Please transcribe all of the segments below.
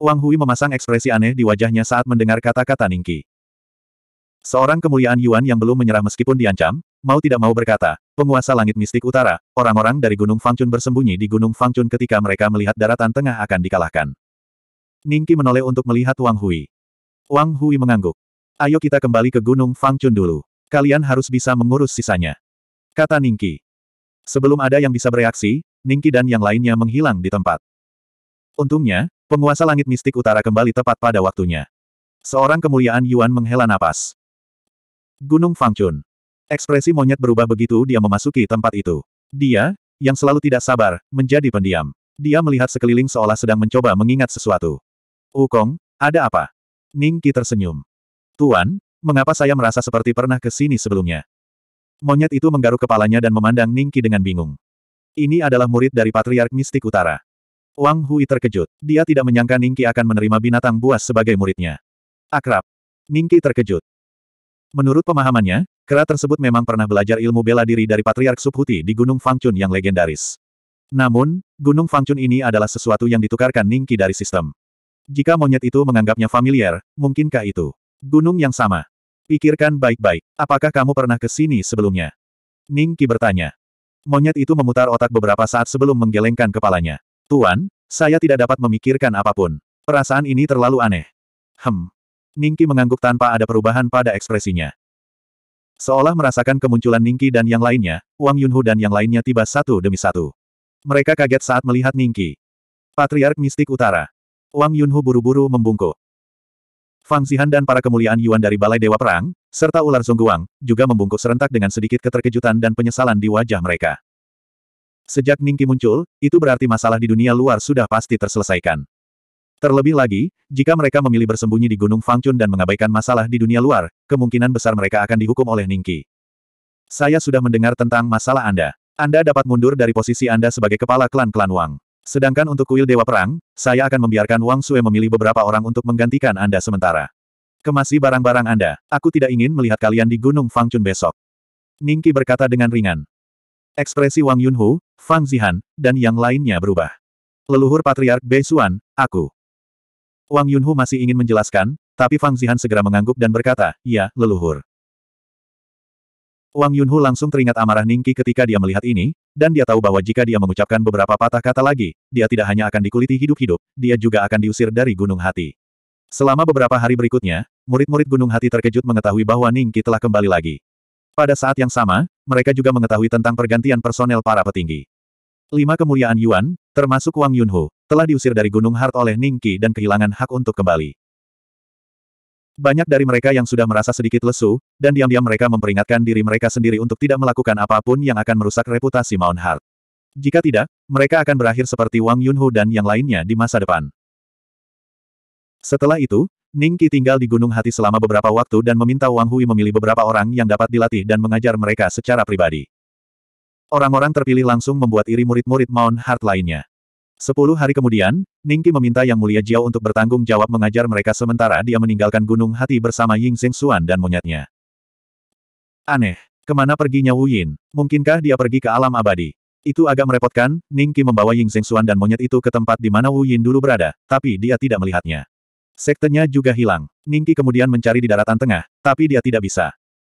Wang Hui memasang ekspresi aneh di wajahnya saat mendengar kata-kata Ningki. Seorang kemuliaan Yuan yang belum menyerah meskipun diancam, mau tidak mau berkata, penguasa langit mistik utara, orang-orang dari Gunung Fangchun bersembunyi di Gunung Fangchun ketika mereka melihat daratan tengah akan dikalahkan. Ningki menoleh untuk melihat Wang Hui. Wang Hui mengangguk. Ayo kita kembali ke Gunung Fangchun dulu. Kalian harus bisa mengurus sisanya. Kata Ningki. Sebelum ada yang bisa bereaksi, Ningki dan yang lainnya menghilang di tempat. Untungnya, Penguasa langit mistik utara kembali tepat pada waktunya. Seorang kemuliaan Yuan menghela napas. Gunung Fangchun. Ekspresi monyet berubah begitu dia memasuki tempat itu. Dia, yang selalu tidak sabar, menjadi pendiam. Dia melihat sekeliling seolah sedang mencoba mengingat sesuatu. Ukong, ada apa? Ningki tersenyum. Tuan, mengapa saya merasa seperti pernah ke sini sebelumnya? Monyet itu menggaruk kepalanya dan memandang Ningki dengan bingung. Ini adalah murid dari Patriark Mistik Utara. Wang Hui terkejut. Dia tidak menyangka Ningki akan menerima binatang buas sebagai muridnya. Akrab. Ningki terkejut. Menurut pemahamannya, kera tersebut memang pernah belajar ilmu bela diri dari Patriark Subhuti di Gunung Fangchun yang legendaris. Namun, Gunung Fangchun ini adalah sesuatu yang ditukarkan Ningki dari sistem. Jika monyet itu menganggapnya familiar, mungkinkah itu? Gunung yang sama. Pikirkan baik-baik, apakah kamu pernah ke sini sebelumnya? Ningki bertanya. Monyet itu memutar otak beberapa saat sebelum menggelengkan kepalanya. Tuan, saya tidak dapat memikirkan apapun. Perasaan ini terlalu aneh. Hem. Ningki mengangguk tanpa ada perubahan pada ekspresinya. Seolah merasakan kemunculan Ningki dan yang lainnya, Wang Yunhu dan yang lainnya tiba satu demi satu. Mereka kaget saat melihat Ningki. Patriark Mistik Utara. Wang Yunhu buru-buru membungkuk. Fang Zihan dan para kemuliaan Yuan dari Balai Dewa Perang, serta ular Zongguang, juga membungkuk serentak dengan sedikit keterkejutan dan penyesalan di wajah mereka. Sejak Ningki muncul, itu berarti masalah di dunia luar sudah pasti terselesaikan. Terlebih lagi, jika mereka memilih bersembunyi di Gunung Fangchun dan mengabaikan masalah di dunia luar, kemungkinan besar mereka akan dihukum oleh Ningki. Saya sudah mendengar tentang masalah Anda. Anda dapat mundur dari posisi Anda sebagai kepala klan-klan Wang. Sedangkan untuk kuil Dewa Perang, saya akan membiarkan Wang Sue memilih beberapa orang untuk menggantikan Anda sementara. Kemasi barang-barang Anda, aku tidak ingin melihat kalian di Gunung Fangchun besok. Ningki berkata dengan ringan. Ekspresi Wang Yunhu, Fang Zihan, dan yang lainnya berubah. Leluhur Patriark Bei Xuan, aku. Wang Yunhu masih ingin menjelaskan, tapi Fang Zihan segera mengangguk dan berkata, ya, leluhur. Wang Yunhu langsung teringat amarah Ningki ketika dia melihat ini, dan dia tahu bahwa jika dia mengucapkan beberapa patah kata lagi, dia tidak hanya akan dikuliti hidup-hidup, dia juga akan diusir dari Gunung Hati. Selama beberapa hari berikutnya, murid-murid Gunung Hati terkejut mengetahui bahwa Ningki telah kembali lagi. Pada saat yang sama, mereka juga mengetahui tentang pergantian personel para petinggi. Lima kemuliaan Yuan, termasuk Wang Yunhu, telah diusir dari Gunung Hart oleh Ningqi dan kehilangan hak untuk kembali. Banyak dari mereka yang sudah merasa sedikit lesu, dan diam-diam mereka memperingatkan diri mereka sendiri untuk tidak melakukan apapun yang akan merusak reputasi Mount Hart. Jika tidak, mereka akan berakhir seperti Wang Yunhu dan yang lainnya di masa depan. Setelah itu, Ning Qi tinggal di Gunung Hati selama beberapa waktu dan meminta Wang Hui memilih beberapa orang yang dapat dilatih dan mengajar mereka secara pribadi. Orang-orang terpilih langsung membuat iri murid-murid Mount Heart lainnya. Sepuluh hari kemudian, Ning Qi meminta Yang Mulia Jiao untuk bertanggung jawab mengajar mereka sementara dia meninggalkan Gunung Hati bersama Ying Xing Xuan dan monyetnya. Aneh. Kemana perginya Wu Yin? Mungkinkah dia pergi ke alam abadi? Itu agak merepotkan, Ning Qi membawa Ying Xing Xuan dan monyet itu ke tempat di mana Wu Yin dulu berada, tapi dia tidak melihatnya. Sektenya juga hilang. Ningki kemudian mencari di daratan tengah, tapi dia tidak bisa.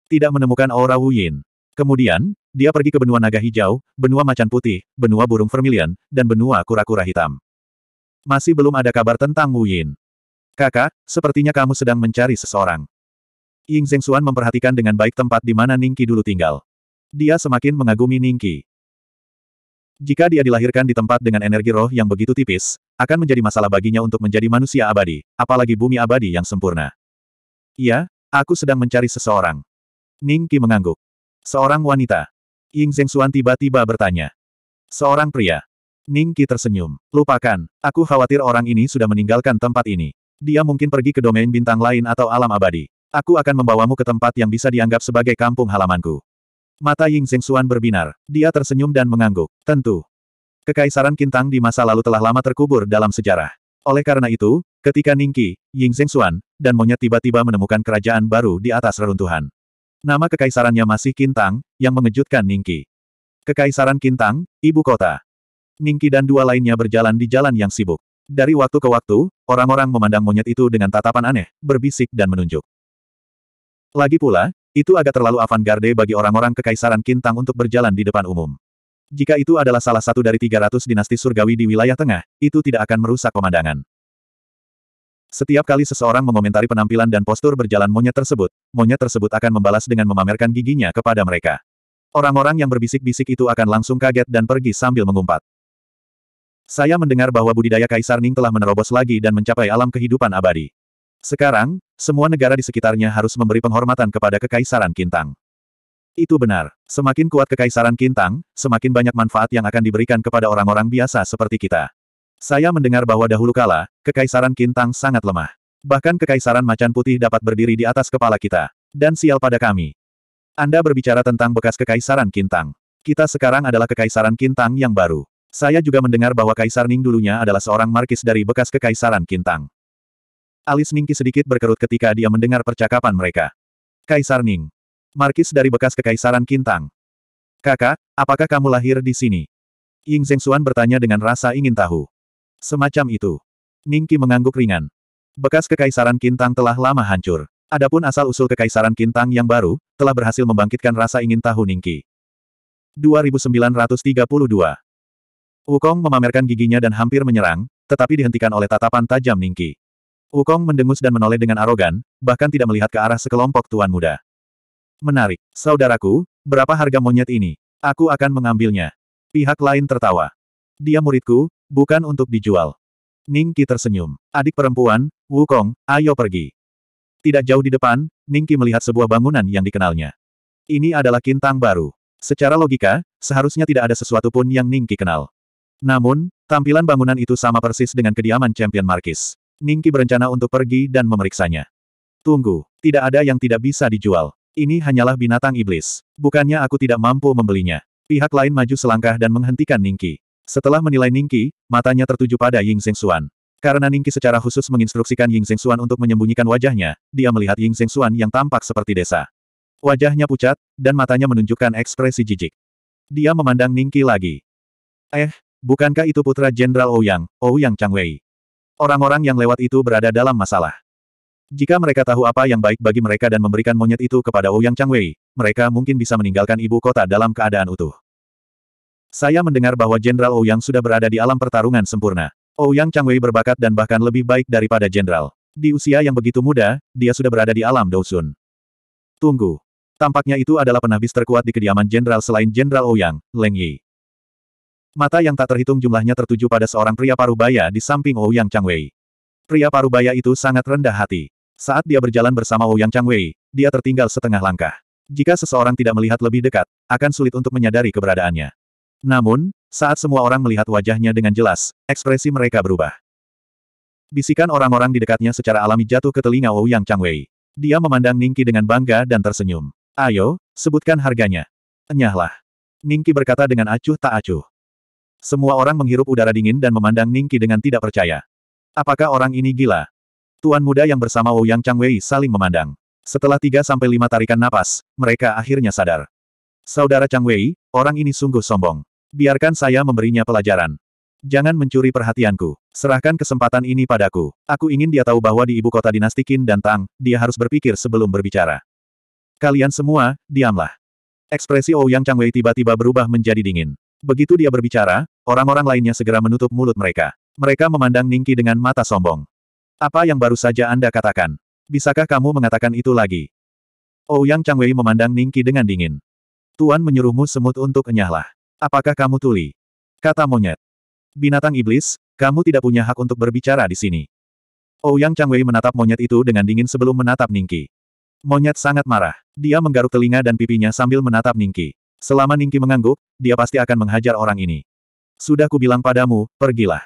Tidak menemukan aura Wu Yin. Kemudian, dia pergi ke benua naga hijau, benua macan putih, benua burung vermilion, dan benua kura-kura hitam. Masih belum ada kabar tentang Wu Yin. Kakak, sepertinya kamu sedang mencari seseorang. Ying Zhengxuan memperhatikan dengan baik tempat di mana Ningki dulu tinggal. Dia semakin mengagumi Ningki. Jika dia dilahirkan di tempat dengan energi roh yang begitu tipis, akan menjadi masalah baginya untuk menjadi manusia abadi, apalagi bumi abadi yang sempurna. Iya, aku sedang mencari seseorang. Ning Qi mengangguk. Seorang wanita. Ying Xuan tiba-tiba bertanya. Seorang pria. Ning Qi tersenyum. Lupakan, aku khawatir orang ini sudah meninggalkan tempat ini. Dia mungkin pergi ke domain bintang lain atau alam abadi. Aku akan membawamu ke tempat yang bisa dianggap sebagai kampung halamanku. Mata Ying Xuan berbinar. Dia tersenyum dan mengangguk. Tentu. Kekaisaran Kintang di masa lalu telah lama terkubur dalam sejarah. Oleh karena itu, ketika Ningqi, Ying Xuan, dan monyet tiba-tiba menemukan kerajaan baru di atas reruntuhan. Nama kekaisarannya masih Kintang, yang mengejutkan Ningqi. Kekaisaran Kintang, Ibu Kota. Ningqi dan dua lainnya berjalan di jalan yang sibuk. Dari waktu ke waktu, orang-orang memandang monyet itu dengan tatapan aneh, berbisik dan menunjuk. Lagi pula, itu agak terlalu avant-garde bagi orang-orang kekaisaran Kintang untuk berjalan di depan umum. Jika itu adalah salah satu dari 300 dinasti surgawi di wilayah tengah, itu tidak akan merusak pemandangan. Setiap kali seseorang mengomentari penampilan dan postur berjalan monyet tersebut, monyet tersebut akan membalas dengan memamerkan giginya kepada mereka. Orang-orang yang berbisik-bisik itu akan langsung kaget dan pergi sambil mengumpat. Saya mendengar bahwa budidaya Kaisar Ning telah menerobos lagi dan mencapai alam kehidupan abadi. Sekarang, semua negara di sekitarnya harus memberi penghormatan kepada Kekaisaran Kintang. Itu benar. Semakin kuat Kekaisaran Kintang, semakin banyak manfaat yang akan diberikan kepada orang-orang biasa seperti kita. Saya mendengar bahwa dahulu kala, Kekaisaran Kintang sangat lemah. Bahkan Kekaisaran Macan Putih dapat berdiri di atas kepala kita. Dan sial pada kami. Anda berbicara tentang bekas Kekaisaran Kintang. Kita sekarang adalah Kekaisaran Kintang yang baru. Saya juga mendengar bahwa Kaisar Ning dulunya adalah seorang markis dari bekas Kekaisaran Kintang. Alis Ningki sedikit berkerut ketika dia mendengar percakapan mereka. Kaisar Ning. Markis dari bekas Kekaisaran Kintang. Kakak, apakah kamu lahir di sini? Ying Zhengxuan bertanya dengan rasa ingin tahu. Semacam itu. Ningki mengangguk ringan. Bekas Kekaisaran Kintang telah lama hancur. Adapun asal-usul Kekaisaran Kintang yang baru, telah berhasil membangkitkan rasa ingin tahu Ningki. 2932 Wukong memamerkan giginya dan hampir menyerang, tetapi dihentikan oleh tatapan tajam Ningki. Wukong mendengus dan menoleh dengan arogan, bahkan tidak melihat ke arah sekelompok tuan muda. Menarik. Saudaraku, berapa harga monyet ini? Aku akan mengambilnya. Pihak lain tertawa. Dia muridku, bukan untuk dijual. Ning tersenyum. Adik perempuan, Wukong, ayo pergi. Tidak jauh di depan, Ning melihat sebuah bangunan yang dikenalnya. Ini adalah Kintang baru. Secara logika, seharusnya tidak ada sesuatu pun yang Ning kenal. Namun, tampilan bangunan itu sama persis dengan kediaman Champion Markis. Ningki berencana untuk pergi dan memeriksanya. Tunggu, tidak ada yang tidak bisa dijual. Ini hanyalah binatang iblis. Bukannya aku tidak mampu membelinya. Pihak lain maju selangkah dan menghentikan Ningki. Setelah menilai Ningki, matanya tertuju pada Ying Xuan. Karena Ningki secara khusus menginstruksikan Ying Xuan untuk menyembunyikan wajahnya, dia melihat Ying Xuan yang tampak seperti desa. Wajahnya pucat, dan matanya menunjukkan ekspresi jijik. Dia memandang Ningki lagi. Eh, bukankah itu putra Jenderal Ouyang, Ouyang Changwei? Orang-orang yang lewat itu berada dalam masalah. Jika mereka tahu apa yang baik bagi mereka dan memberikan monyet itu kepada Ouyang Changwei, mereka mungkin bisa meninggalkan ibu kota dalam keadaan utuh. Saya mendengar bahwa Jenderal Ouyang sudah berada di alam pertarungan sempurna. Ouyang Changwei berbakat dan bahkan lebih baik daripada Jenderal. Di usia yang begitu muda, dia sudah berada di alam Dousun. Tunggu. Tampaknya itu adalah penabis terkuat di kediaman Jenderal selain Jenderal Ouyang, Leng Yi. Mata yang tak terhitung jumlahnya tertuju pada seorang pria parubaya di samping Ouyang Changwei. Pria parubaya itu sangat rendah hati. Saat dia berjalan bersama Ouyang Changwei, dia tertinggal setengah langkah. Jika seseorang tidak melihat lebih dekat, akan sulit untuk menyadari keberadaannya. Namun, saat semua orang melihat wajahnya dengan jelas, ekspresi mereka berubah. Bisikan orang-orang di dekatnya secara alami jatuh ke telinga Ouyang Changwei. Dia memandang Ningki dengan bangga dan tersenyum. Ayo, sebutkan harganya. Enyahlah. Ningki berkata dengan acuh tak acuh. Semua orang menghirup udara dingin dan memandang Ningqi dengan tidak percaya. Apakah orang ini gila? Tuan muda yang bersama Wu Yang Changwei saling memandang. Setelah tiga sampai lima tarikan napas, mereka akhirnya sadar. Saudara Changwei, orang ini sungguh sombong. Biarkan saya memberinya pelajaran. Jangan mencuri perhatianku. Serahkan kesempatan ini padaku. Aku ingin dia tahu bahwa di ibu kota dinasti Qin dan Tang, dia harus berpikir sebelum berbicara. Kalian semua, diamlah. Ekspresi Ouyang Changwei tiba-tiba berubah menjadi dingin. Begitu dia berbicara, orang-orang lainnya segera menutup mulut mereka. Mereka memandang Ningki dengan mata sombong. Apa yang baru saja Anda katakan? Bisakah kamu mengatakan itu lagi? Ouyang oh, Changwei memandang Ningki dengan dingin. Tuan menyuruhmu semut untuk enyahlah. Apakah kamu tuli? Kata monyet. Binatang iblis, kamu tidak punya hak untuk berbicara di sini. Ouyang oh, Changwei menatap monyet itu dengan dingin sebelum menatap Ningki. Monyet sangat marah. Dia menggaruk telinga dan pipinya sambil menatap Ningki. Selama Ningki mengangguk, dia pasti akan menghajar orang ini. Sudah kubilang padamu, pergilah.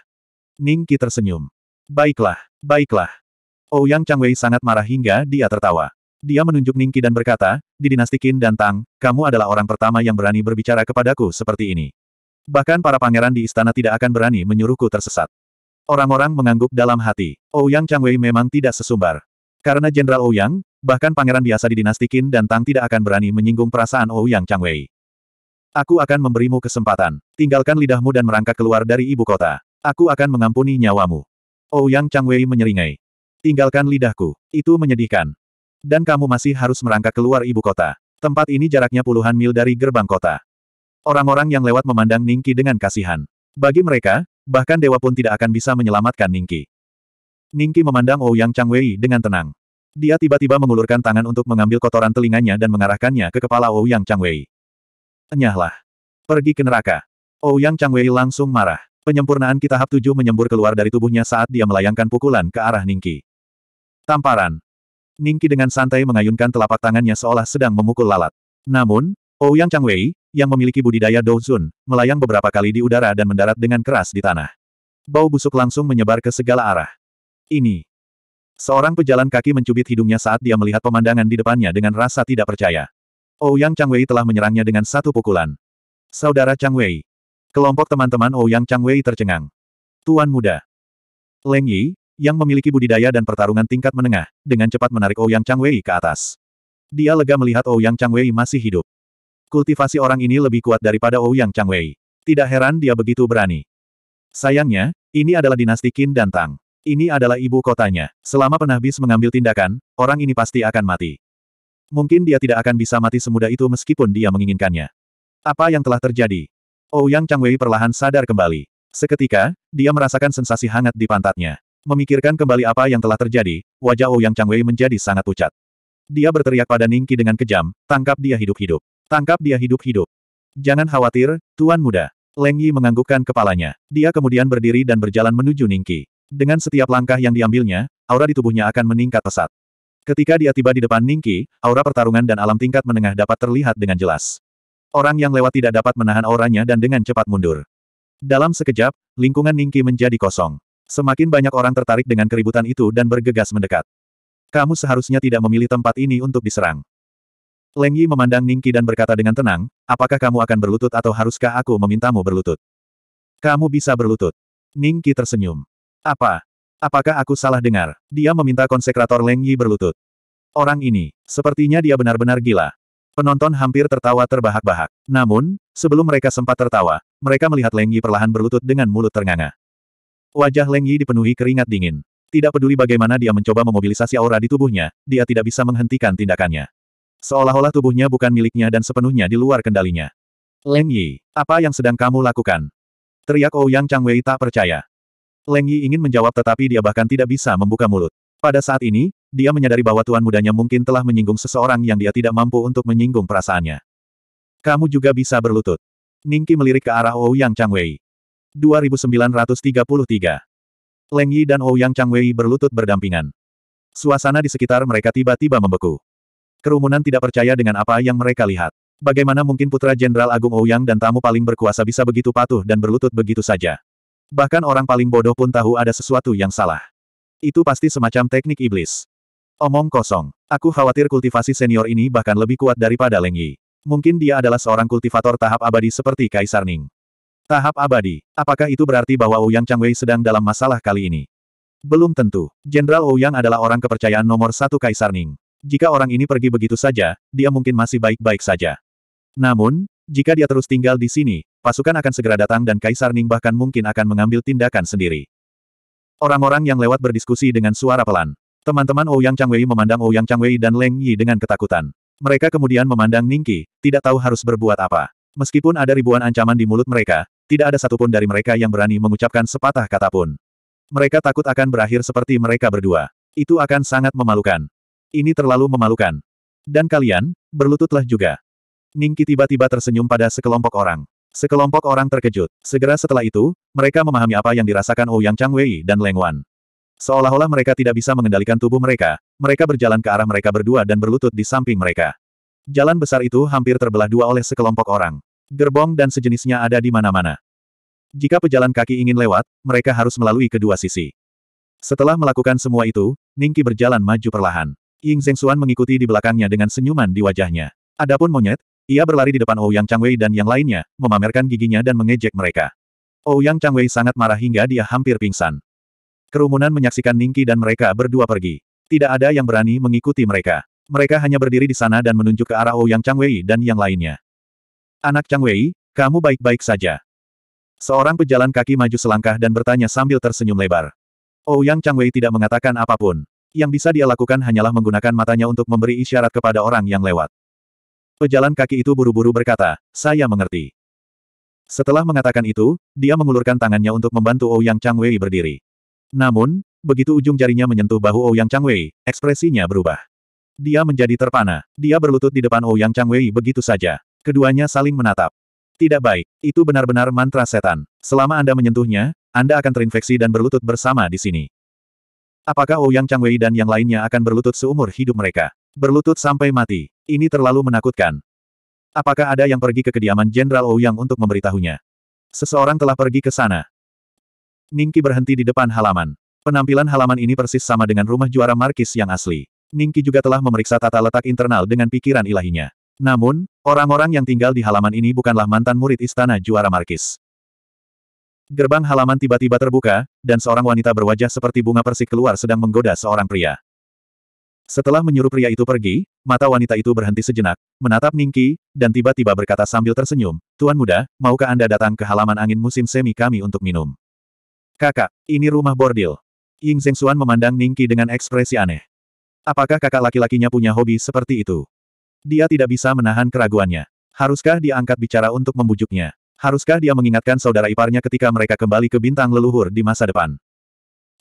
Ningki tersenyum. Baiklah, baiklah. Ouyang oh, Changwei sangat marah hingga dia tertawa. Dia menunjuk Ningki dan berkata, di dinasti Qin dan Tang, kamu adalah orang pertama yang berani berbicara kepadaku seperti ini. Bahkan para pangeran di istana tidak akan berani menyuruhku tersesat. Orang-orang mengangguk dalam hati. Ouyang oh, Changwei memang tidak sesumbar. Karena Jenderal Ouyang, oh bahkan pangeran biasa di dinasti Qin dan Tang tidak akan berani menyinggung perasaan Ouyang Changwei. Aku akan memberimu kesempatan. Tinggalkan lidahmu dan merangkak keluar dari ibu kota. Aku akan mengampuni nyawamu. Ouyang oh, Changwei menyeringai. Tinggalkan lidahku. Itu menyedihkan. Dan kamu masih harus merangkak keluar ibu kota. Tempat ini jaraknya puluhan mil dari gerbang kota. Orang-orang yang lewat memandang Ningki dengan kasihan. Bagi mereka, bahkan dewa pun tidak akan bisa menyelamatkan Ningki. Ningki memandang Ouyang oh, Changwei dengan tenang. Dia tiba-tiba mengulurkan tangan untuk mengambil kotoran telinganya dan mengarahkannya ke kepala Ouyang oh, Changwei. Enyahlah. Pergi ke neraka. Ouyang oh, Changwei langsung marah. Penyempurnaan kita tahap tujuh menyembur keluar dari tubuhnya saat dia melayangkan pukulan ke arah Ningki. Tamparan. Ningki dengan santai mengayunkan telapak tangannya seolah sedang memukul lalat. Namun, Ouyang oh, Changwei, yang memiliki budidaya Douzun, melayang beberapa kali di udara dan mendarat dengan keras di tanah. Bau busuk langsung menyebar ke segala arah. Ini. Seorang pejalan kaki mencubit hidungnya saat dia melihat pemandangan di depannya dengan rasa tidak percaya. Ouyang oh, Changwei telah menyerangnya dengan satu pukulan. Saudara Changwei. Kelompok teman-teman Ouyang oh, Changwei tercengang. Tuan muda. Leng Yi, yang memiliki budidaya dan pertarungan tingkat menengah, dengan cepat menarik Ouyang oh, Changwei ke atas. Dia lega melihat Ouyang Changwei masih hidup. Kultivasi orang ini lebih kuat daripada Ouyang Changwei. Tidak heran dia begitu berani. Sayangnya, ini adalah dinasti Qin dan Tang. Ini adalah ibu kotanya. Selama penahbis mengambil tindakan, orang ini pasti akan mati. Mungkin dia tidak akan bisa mati semudah itu meskipun dia menginginkannya. Apa yang telah terjadi? Ouyang oh, Changwei perlahan sadar kembali. Seketika, dia merasakan sensasi hangat di pantatnya. Memikirkan kembali apa yang telah terjadi, wajah Ouyang oh Changwei menjadi sangat pucat. Dia berteriak pada Ningki dengan kejam, tangkap dia hidup-hidup. Tangkap dia hidup-hidup. Jangan khawatir, Tuan Muda. Leng Yi menganggukkan kepalanya. Dia kemudian berdiri dan berjalan menuju Ningki. Dengan setiap langkah yang diambilnya, aura di tubuhnya akan meningkat pesat. Ketika dia tiba di depan Ningki, aura pertarungan dan alam tingkat menengah dapat terlihat dengan jelas. Orang yang lewat tidak dapat menahan auranya dan dengan cepat mundur. Dalam sekejap, lingkungan Ningki menjadi kosong. Semakin banyak orang tertarik dengan keributan itu dan bergegas mendekat. Kamu seharusnya tidak memilih tempat ini untuk diserang. Leng Yi memandang Ningki dan berkata dengan tenang, apakah kamu akan berlutut atau haruskah aku memintamu berlutut? Kamu bisa berlutut. Ningki tersenyum. Apa? Apakah aku salah dengar? Dia meminta konsekrator Leng Yi berlutut. Orang ini, sepertinya dia benar-benar gila. Penonton hampir tertawa terbahak-bahak. Namun, sebelum mereka sempat tertawa, mereka melihat Leng Yi perlahan berlutut dengan mulut ternganga. Wajah Leng Yi dipenuhi keringat dingin. Tidak peduli bagaimana dia mencoba memobilisasi aura di tubuhnya, dia tidak bisa menghentikan tindakannya. Seolah-olah tubuhnya bukan miliknya dan sepenuhnya di luar kendalinya. Leng Yi, apa yang sedang kamu lakukan? Teriak Ouyang Changwei tak percaya. Leng Yi ingin menjawab tetapi dia bahkan tidak bisa membuka mulut. Pada saat ini, dia menyadari bahwa tuan mudanya mungkin telah menyinggung seseorang yang dia tidak mampu untuk menyinggung perasaannya. Kamu juga bisa berlutut. Ningki melirik ke arah Ouyang Changwei. 2933. Leng Yi dan Ouyang Changwei berlutut berdampingan. Suasana di sekitar mereka tiba-tiba membeku. Kerumunan tidak percaya dengan apa yang mereka lihat. Bagaimana mungkin putra Jenderal Agung Ouyang dan tamu paling berkuasa bisa begitu patuh dan berlutut begitu saja? Bahkan orang paling bodoh pun tahu ada sesuatu yang salah. Itu pasti semacam teknik iblis. Omong kosong. Aku khawatir kultivasi senior ini bahkan lebih kuat daripada Leng Yi. Mungkin dia adalah seorang kultivator tahap abadi seperti Kaisar Ning. Tahap abadi. Apakah itu berarti bahwa Ouyang Changwei sedang dalam masalah kali ini? Belum tentu. Jenderal Ouyang adalah orang kepercayaan nomor satu Kaisar Ning. Jika orang ini pergi begitu saja, dia mungkin masih baik-baik saja. Namun, jika dia terus tinggal di sini, pasukan akan segera datang dan Kaisar Ning bahkan mungkin akan mengambil tindakan sendiri. Orang-orang yang lewat berdiskusi dengan suara pelan. Teman-teman Ouyang oh Changwei memandang Ouyang oh Changwei dan Leng Yi dengan ketakutan. Mereka kemudian memandang Ningqi, tidak tahu harus berbuat apa. Meskipun ada ribuan ancaman di mulut mereka, tidak ada satupun dari mereka yang berani mengucapkan sepatah kata pun. Mereka takut akan berakhir seperti mereka berdua. Itu akan sangat memalukan. Ini terlalu memalukan. Dan kalian, berlututlah juga. Ningki tiba-tiba tersenyum pada sekelompok orang. Sekelompok orang terkejut. Segera setelah itu, mereka memahami apa yang dirasakan Ouyang Changwei dan Leng Wan. Seolah-olah mereka tidak bisa mengendalikan tubuh mereka, mereka berjalan ke arah mereka berdua dan berlutut di samping mereka. Jalan besar itu hampir terbelah dua oleh sekelompok orang. Gerbong dan sejenisnya ada di mana-mana. Jika pejalan kaki ingin lewat, mereka harus melalui kedua sisi. Setelah melakukan semua itu, Ningki berjalan maju perlahan. Ying Zhengxuan mengikuti di belakangnya dengan senyuman di wajahnya. Adapun monyet, ia berlari di depan Ouyang oh Changwei dan yang lainnya, memamerkan giginya dan mengejek mereka. Ouyang oh Changwei sangat marah hingga dia hampir pingsan. Kerumunan menyaksikan Ningki dan mereka berdua pergi. Tidak ada yang berani mengikuti mereka. Mereka hanya berdiri di sana dan menunjuk ke arah Ouyang oh Changwei dan yang lainnya. Anak Changwei, kamu baik-baik saja. Seorang pejalan kaki maju selangkah dan bertanya sambil tersenyum lebar. Ouyang Changwei tidak mengatakan apapun. Yang bisa dia lakukan hanyalah menggunakan matanya untuk memberi isyarat kepada orang yang lewat. Pejalan kaki itu buru-buru berkata, saya mengerti. Setelah mengatakan itu, dia mengulurkan tangannya untuk membantu Ouyang Changwei berdiri. Namun, begitu ujung jarinya menyentuh bahu Ouyang Changwei, ekspresinya berubah. Dia menjadi terpana. Dia berlutut di depan Ouyang Changwei begitu saja. Keduanya saling menatap. Tidak baik, itu benar-benar mantra setan. Selama Anda menyentuhnya, Anda akan terinfeksi dan berlutut bersama di sini. Apakah Ouyang Changwei dan yang lainnya akan berlutut seumur hidup mereka? Berlutut sampai mati. Ini terlalu menakutkan. Apakah ada yang pergi ke kediaman Jenderal Ouyang untuk memberitahunya? Seseorang telah pergi ke sana. Ningki berhenti di depan halaman. Penampilan halaman ini persis sama dengan rumah juara Markis yang asli. Ningki juga telah memeriksa tata letak internal dengan pikiran ilahinya. Namun, orang-orang yang tinggal di halaman ini bukanlah mantan murid istana juara Markis. Gerbang halaman tiba-tiba terbuka, dan seorang wanita berwajah seperti bunga persik keluar sedang menggoda seorang pria. Setelah menyuruh pria itu pergi, mata wanita itu berhenti sejenak, menatap Ningki, dan tiba-tiba berkata sambil tersenyum, Tuan muda, maukah Anda datang ke halaman angin musim semi kami untuk minum? Kakak, ini rumah bordil. Ying Zhengxuan memandang Ningki dengan ekspresi aneh. Apakah kakak laki-lakinya punya hobi seperti itu? Dia tidak bisa menahan keraguannya. Haruskah dia angkat bicara untuk membujuknya? Haruskah dia mengingatkan saudara iparnya ketika mereka kembali ke bintang leluhur di masa depan?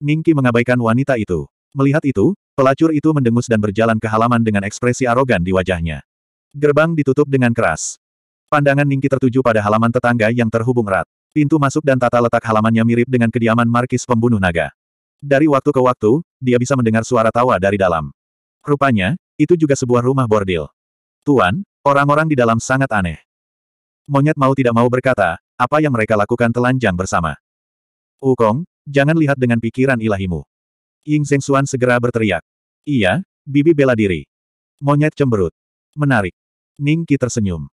Ningki mengabaikan wanita itu. Melihat itu, pelacur itu mendengus dan berjalan ke halaman dengan ekspresi arogan di wajahnya. Gerbang ditutup dengan keras. Pandangan Ningki tertuju pada halaman tetangga yang terhubung erat. Pintu masuk dan tata letak halamannya mirip dengan kediaman Markis pembunuh naga. Dari waktu ke waktu, dia bisa mendengar suara tawa dari dalam. Rupanya, itu juga sebuah rumah bordil. Tuan, orang-orang di dalam sangat aneh. Monyet mau tidak mau berkata, apa yang mereka lakukan telanjang bersama. Ukong, jangan lihat dengan pikiran ilahimu. Ying Zhengxuan segera berteriak. Iya, bibi bela diri. Monyet cemberut. Menarik. Ning Qi tersenyum.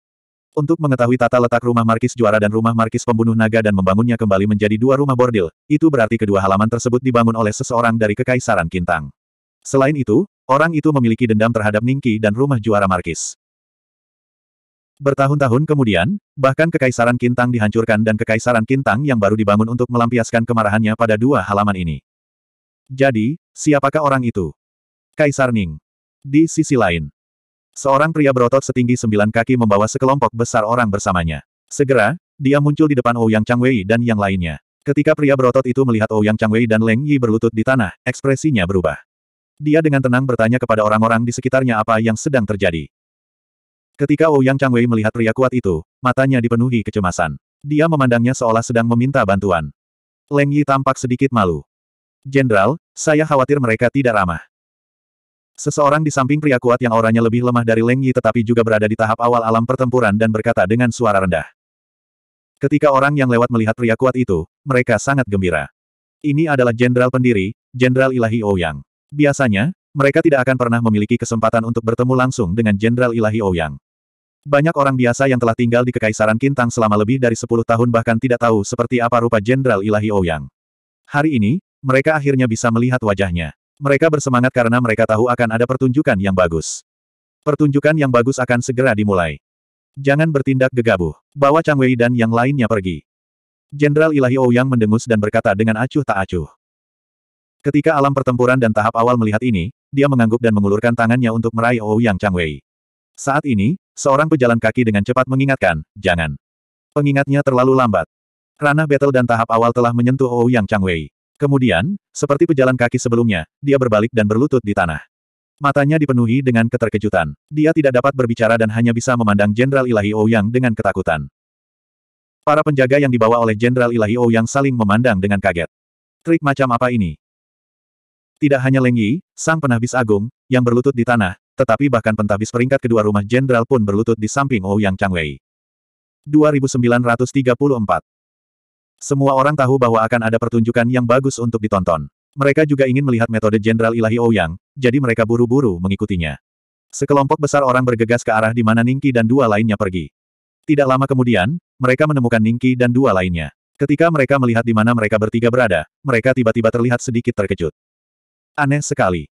Untuk mengetahui tata letak rumah markis juara dan rumah markis pembunuh naga dan membangunnya kembali menjadi dua rumah bordil, itu berarti kedua halaman tersebut dibangun oleh seseorang dari Kekaisaran Kintang. Selain itu, orang itu memiliki dendam terhadap Ning Qi dan rumah juara markis. Bertahun-tahun kemudian, bahkan Kekaisaran Kintang dihancurkan dan Kekaisaran Kintang yang baru dibangun untuk melampiaskan kemarahannya pada dua halaman ini. Jadi, siapakah orang itu? Kaisar Ning. Di sisi lain, seorang pria berotot setinggi sembilan kaki membawa sekelompok besar orang bersamanya. Segera, dia muncul di depan Ouyang Changwei dan yang lainnya. Ketika pria berotot itu melihat Ouyang Changwei dan Leng Yi berlutut di tanah, ekspresinya berubah. Dia dengan tenang bertanya kepada orang-orang di sekitarnya apa yang sedang terjadi. Ketika Ouyang Changwei melihat pria kuat itu, matanya dipenuhi kecemasan. Dia memandangnya seolah sedang meminta bantuan. Leng Yi tampak sedikit malu. Jenderal, saya khawatir mereka tidak ramah. Seseorang di samping pria kuat yang orangnya lebih lemah dari Leng Yi tetapi juga berada di tahap awal alam pertempuran dan berkata dengan suara rendah. Ketika orang yang lewat melihat pria kuat itu, mereka sangat gembira. Ini adalah jenderal pendiri, Jenderal Ilahi Ouyang. Oh Biasanya, mereka tidak akan pernah memiliki kesempatan untuk bertemu langsung dengan Jenderal Ilahi Ouyang. Oh Banyak orang biasa yang telah tinggal di Kekaisaran Kintang selama lebih dari 10 tahun bahkan tidak tahu seperti apa rupa Jenderal Ilahi Ouyang. Oh Hari ini, mereka akhirnya bisa melihat wajahnya. Mereka bersemangat karena mereka tahu akan ada pertunjukan yang bagus. Pertunjukan yang bagus akan segera dimulai. Jangan bertindak gegabah. Bawa Chang Wei dan yang lainnya pergi. Jenderal Ilahi Ouyang mendengus dan berkata dengan acuh tak acuh. Ketika alam pertempuran dan tahap awal melihat ini, dia mengangguk dan mengulurkan tangannya untuk meraih Ouyang Chang Wei. Saat ini, seorang pejalan kaki dengan cepat mengingatkan, jangan. Pengingatnya terlalu lambat. Ranah battle dan tahap awal telah menyentuh Ouyang Chang Wei. Kemudian, seperti pejalan kaki sebelumnya, dia berbalik dan berlutut di tanah. Matanya dipenuhi dengan keterkejutan. Dia tidak dapat berbicara dan hanya bisa memandang Jenderal Ilahi Ouyang oh dengan ketakutan. Para penjaga yang dibawa oleh Jenderal Ilahi Ouyang oh saling memandang dengan kaget. Trik macam apa ini? Tidak hanya Leng Yi, sang penahbis agung, yang berlutut di tanah, tetapi bahkan pentahbis peringkat kedua rumah Jenderal pun berlutut di samping Ouyang oh Changwei. 2934 semua orang tahu bahwa akan ada pertunjukan yang bagus untuk ditonton. Mereka juga ingin melihat metode Jenderal Ilahi Ouyang, jadi mereka buru-buru mengikutinya. Sekelompok besar orang bergegas ke arah di mana Ningki dan dua lainnya pergi. Tidak lama kemudian, mereka menemukan Ningki dan dua lainnya. Ketika mereka melihat di mana mereka bertiga berada, mereka tiba-tiba terlihat sedikit terkejut. Aneh sekali.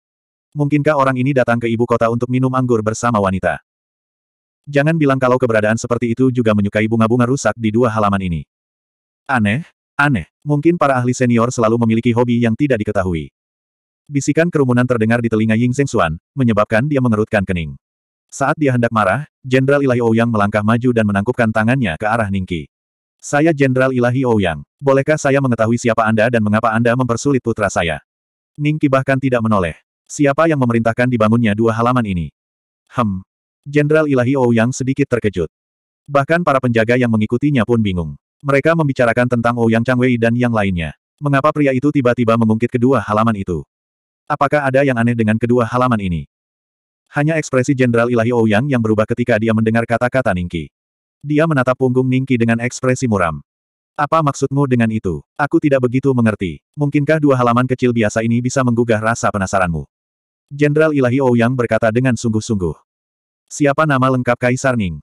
Mungkinkah orang ini datang ke ibu kota untuk minum anggur bersama wanita? Jangan bilang kalau keberadaan seperti itu juga menyukai bunga-bunga rusak di dua halaman ini. Aneh, aneh. Mungkin para ahli senior selalu memiliki hobi yang tidak diketahui. Bisikan kerumunan terdengar di telinga Ying Zhengxuan, menyebabkan dia mengerutkan kening. Saat dia hendak marah, Jenderal Ilahi Ouyang melangkah maju dan menangkupkan tangannya ke arah Ningki. Saya Jenderal Ilahi Ouyang. Bolehkah saya mengetahui siapa Anda dan mengapa Anda mempersulit putra saya? Ningki bahkan tidak menoleh. Siapa yang memerintahkan dibangunnya dua halaman ini? Hem. Jenderal Ilahi Ouyang sedikit terkejut. Bahkan para penjaga yang mengikutinya pun bingung. Mereka membicarakan tentang Ouyang Changwei dan yang lainnya. Mengapa pria itu tiba-tiba mengungkit kedua halaman itu? Apakah ada yang aneh dengan kedua halaman ini? Hanya ekspresi Jenderal Ilahi Ouyang yang berubah ketika dia mendengar kata-kata Ningki. Dia menatap punggung Ningki dengan ekspresi muram. Apa maksudmu dengan itu? Aku tidak begitu mengerti. Mungkinkah dua halaman kecil biasa ini bisa menggugah rasa penasaranmu? Jenderal Ilahi Ouyang berkata dengan sungguh-sungguh. Siapa nama lengkap Kaisar Ning?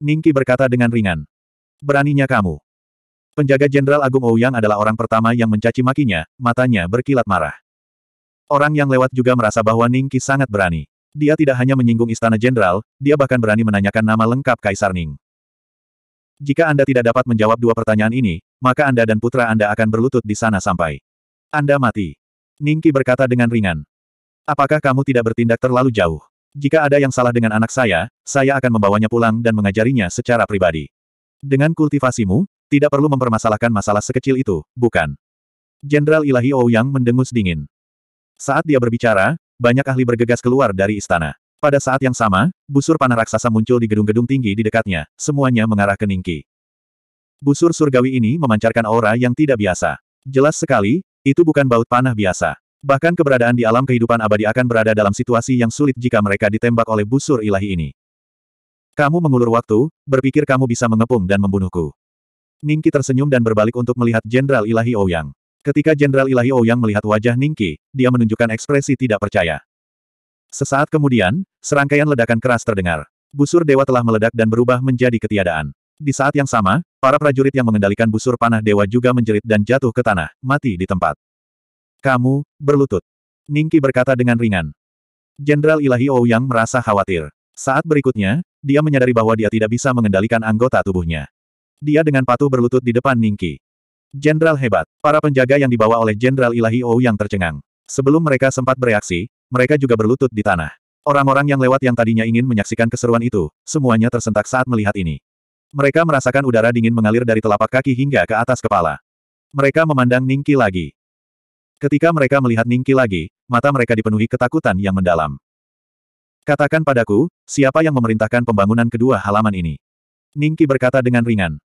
Ningki berkata dengan ringan. Beraninya kamu. Penjaga Jenderal Agung Ouyang adalah orang pertama yang mencaci makinya, matanya berkilat marah. Orang yang lewat juga merasa bahwa Ning sangat berani. Dia tidak hanya menyinggung istana jenderal, dia bahkan berani menanyakan nama lengkap Kaisar Ning. Jika Anda tidak dapat menjawab dua pertanyaan ini, maka Anda dan putra Anda akan berlutut di sana sampai Anda mati. Ning berkata dengan ringan. Apakah kamu tidak bertindak terlalu jauh? Jika ada yang salah dengan anak saya, saya akan membawanya pulang dan mengajarinya secara pribadi. Dengan kultivasimu, tidak perlu mempermasalahkan masalah sekecil itu, bukan? Jenderal Ilahi Ouyang oh mendengus dingin. Saat dia berbicara, banyak ahli bergegas keluar dari istana. Pada saat yang sama, busur panah raksasa muncul di gedung-gedung tinggi di dekatnya, semuanya mengarah ke Ningki. Busur surgawi ini memancarkan aura yang tidak biasa. Jelas sekali, itu bukan baut panah biasa. Bahkan keberadaan di alam kehidupan abadi akan berada dalam situasi yang sulit jika mereka ditembak oleh busur ilahi ini. Kamu mengulur waktu, berpikir kamu bisa mengepung dan membunuhku. Ningki tersenyum dan berbalik untuk melihat Jenderal Ilahi Ouyang. Ketika Jenderal Ilahi Ouyang melihat wajah Ningki, dia menunjukkan ekspresi tidak percaya. Sesaat kemudian, serangkaian ledakan keras terdengar. Busur dewa telah meledak dan berubah menjadi ketiadaan. Di saat yang sama, para prajurit yang mengendalikan busur panah dewa juga menjerit dan jatuh ke tanah, mati di tempat. Kamu, berlutut. Ningki berkata dengan ringan. Jenderal Ilahi Ouyang merasa khawatir. Saat berikutnya, dia menyadari bahwa dia tidak bisa mengendalikan anggota tubuhnya. Dia dengan patuh berlutut di depan Ningki. Jenderal hebat. Para penjaga yang dibawa oleh Jenderal Ilahi Ou yang tercengang. Sebelum mereka sempat bereaksi, mereka juga berlutut di tanah. Orang-orang yang lewat yang tadinya ingin menyaksikan keseruan itu, semuanya tersentak saat melihat ini. Mereka merasakan udara dingin mengalir dari telapak kaki hingga ke atas kepala. Mereka memandang Ningki lagi. Ketika mereka melihat Ningki lagi, mata mereka dipenuhi ketakutan yang mendalam. Katakan padaku, siapa yang memerintahkan pembangunan kedua halaman ini? Ningki berkata dengan ringan.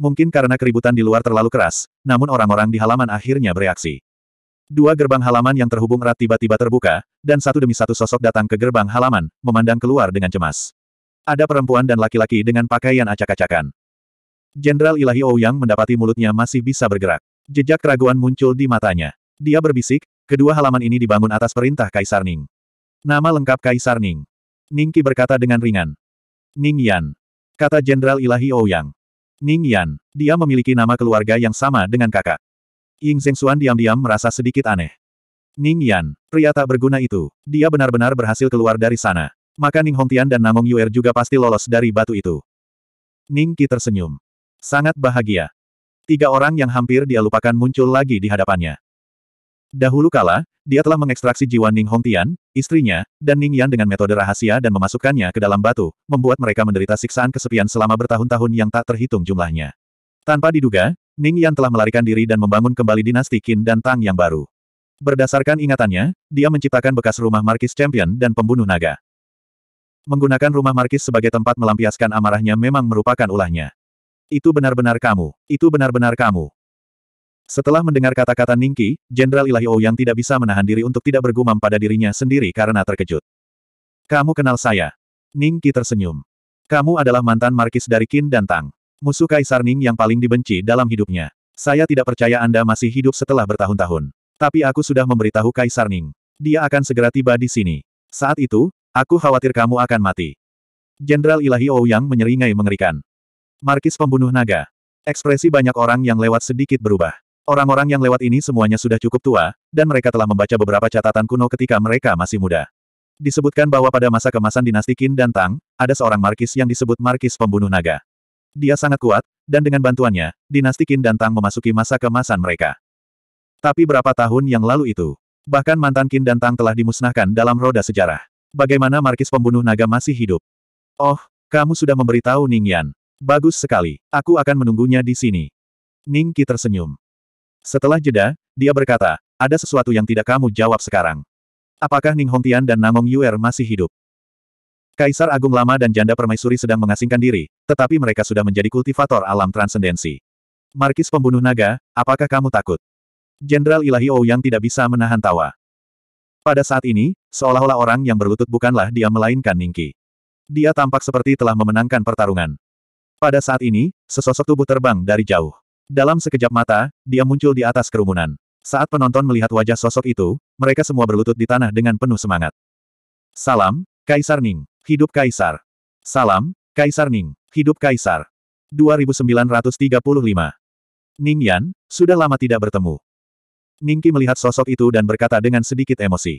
Mungkin karena keributan di luar terlalu keras, namun orang-orang di halaman akhirnya bereaksi. Dua gerbang halaman yang terhubung erat tiba-tiba terbuka, dan satu demi satu sosok datang ke gerbang halaman, memandang keluar dengan cemas. Ada perempuan dan laki-laki dengan pakaian acak-acakan. Jenderal Ilahi Ouyang mendapati mulutnya masih bisa bergerak. Jejak keraguan muncul di matanya. Dia berbisik, kedua halaman ini dibangun atas perintah Kaisar Ning. Nama lengkap Kaisar Ning. Ningki berkata dengan ringan. Ning Yan. Kata Jenderal Ilahi Ouyang. Ning Yan. Dia memiliki nama keluarga yang sama dengan kakak. Ying Zhengxuan diam-diam merasa sedikit aneh. Ning Yan, pria tak berguna itu, dia benar-benar berhasil keluar dari sana. Maka Ning Hongtian dan Namong Yuer juga pasti lolos dari batu itu. Ning Qi tersenyum. Sangat bahagia. Tiga orang yang hampir dia lupakan muncul lagi di hadapannya. Dahulu kala, dia telah mengekstraksi jiwa Ning Hongtian, istrinya, dan Ning Yan dengan metode rahasia dan memasukkannya ke dalam batu, membuat mereka menderita siksaan kesepian selama bertahun-tahun yang tak terhitung jumlahnya. Tanpa diduga, Ning Yan telah melarikan diri dan membangun kembali dinasti Qin dan Tang yang baru. Berdasarkan ingatannya, dia menciptakan bekas rumah markis champion dan pembunuh naga. Menggunakan rumah markis sebagai tempat melampiaskan amarahnya memang merupakan ulahnya. Itu benar-benar kamu. Itu benar-benar kamu. Setelah mendengar kata-kata Ningki, Jenderal Ilahi Ouyang oh yang tidak bisa menahan diri untuk tidak bergumam pada dirinya sendiri karena terkejut. Kamu kenal saya. Ningki tersenyum. Kamu adalah mantan markis dari Qin dan Tang. Musuh Kaisar Ning yang paling dibenci dalam hidupnya. Saya tidak percaya Anda masih hidup setelah bertahun-tahun. Tapi aku sudah memberitahu Kaisar Ning. Dia akan segera tiba di sini. Saat itu, aku khawatir kamu akan mati. Jenderal Ilahi Ouyang oh menyeringai mengerikan. Markis pembunuh naga. Ekspresi banyak orang yang lewat sedikit berubah. Orang-orang yang lewat ini semuanya sudah cukup tua, dan mereka telah membaca beberapa catatan kuno ketika mereka masih muda. Disebutkan bahwa pada masa kemasan dinasti Qin dan Tang, ada seorang markis yang disebut markis pembunuh naga. Dia sangat kuat, dan dengan bantuannya, dinasti Qin dan Tang memasuki masa kemasan mereka. Tapi berapa tahun yang lalu itu? Bahkan mantan Qin dan Tang telah dimusnahkan dalam roda sejarah. Bagaimana markis pembunuh naga masih hidup? Oh, kamu sudah memberitahu Ning Yan. Bagus sekali. Aku akan menunggunya di sini. Ning Qi tersenyum. Setelah jeda, dia berkata, ada sesuatu yang tidak kamu jawab sekarang. Apakah Ning Hongtian dan Namong Yuer masih hidup? Kaisar Agung Lama dan Janda Permaisuri sedang mengasingkan diri, tetapi mereka sudah menjadi kultivator alam transendensi. Markis pembunuh naga, apakah kamu takut? Jenderal Ilahi Ouyang tidak bisa menahan tawa. Pada saat ini, seolah-olah orang yang berlutut bukanlah dia melainkan Ningki. Dia tampak seperti telah memenangkan pertarungan. Pada saat ini, sesosok tubuh terbang dari jauh. Dalam sekejap mata, dia muncul di atas kerumunan. Saat penonton melihat wajah sosok itu, mereka semua berlutut di tanah dengan penuh semangat. Salam, Kaisar Ning. Hidup Kaisar. Salam, Kaisar Ning. Hidup Kaisar. 2935. Ning Yan, sudah lama tidak bertemu. Ningki melihat sosok itu dan berkata dengan sedikit emosi.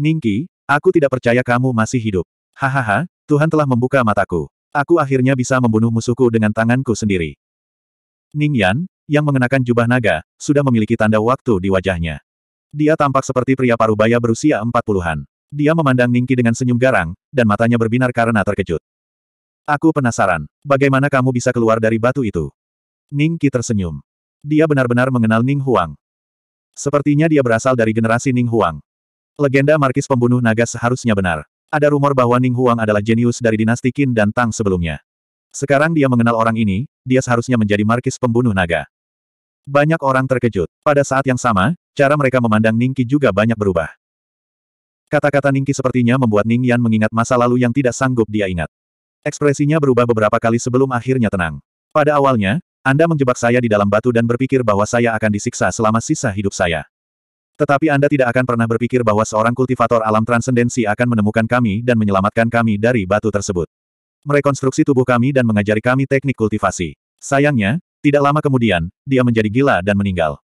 Ningki, aku tidak percaya kamu masih hidup. Hahaha, Tuhan telah membuka mataku. Aku akhirnya bisa membunuh musuhku dengan tanganku sendiri. Ning Yan, yang mengenakan jubah naga, sudah memiliki tanda waktu di wajahnya. Dia tampak seperti pria parubaya berusia empat puluhan. Dia memandang Ningki dengan senyum garang, dan matanya berbinar karena terkejut. Aku penasaran, bagaimana kamu bisa keluar dari batu itu? Ningki tersenyum. Dia benar-benar mengenal Ning Huang. Sepertinya dia berasal dari generasi Ning Huang. Legenda Markis Pembunuh Naga seharusnya benar. Ada rumor bahwa Ning Huang adalah jenius dari dinasti Qin dan Tang sebelumnya. Sekarang dia mengenal orang ini, dia seharusnya menjadi markis pembunuh naga. Banyak orang terkejut. Pada saat yang sama, cara mereka memandang Ningki juga banyak berubah. Kata-kata Ningki sepertinya membuat Ning Yan mengingat masa lalu yang tidak sanggup dia ingat. Ekspresinya berubah beberapa kali sebelum akhirnya tenang. Pada awalnya, Anda menjebak saya di dalam batu dan berpikir bahwa saya akan disiksa selama sisa hidup saya. Tetapi Anda tidak akan pernah berpikir bahwa seorang kultivator alam transendensi akan menemukan kami dan menyelamatkan kami dari batu tersebut merekonstruksi tubuh kami dan mengajari kami teknik kultivasi. Sayangnya, tidak lama kemudian, dia menjadi gila dan meninggal.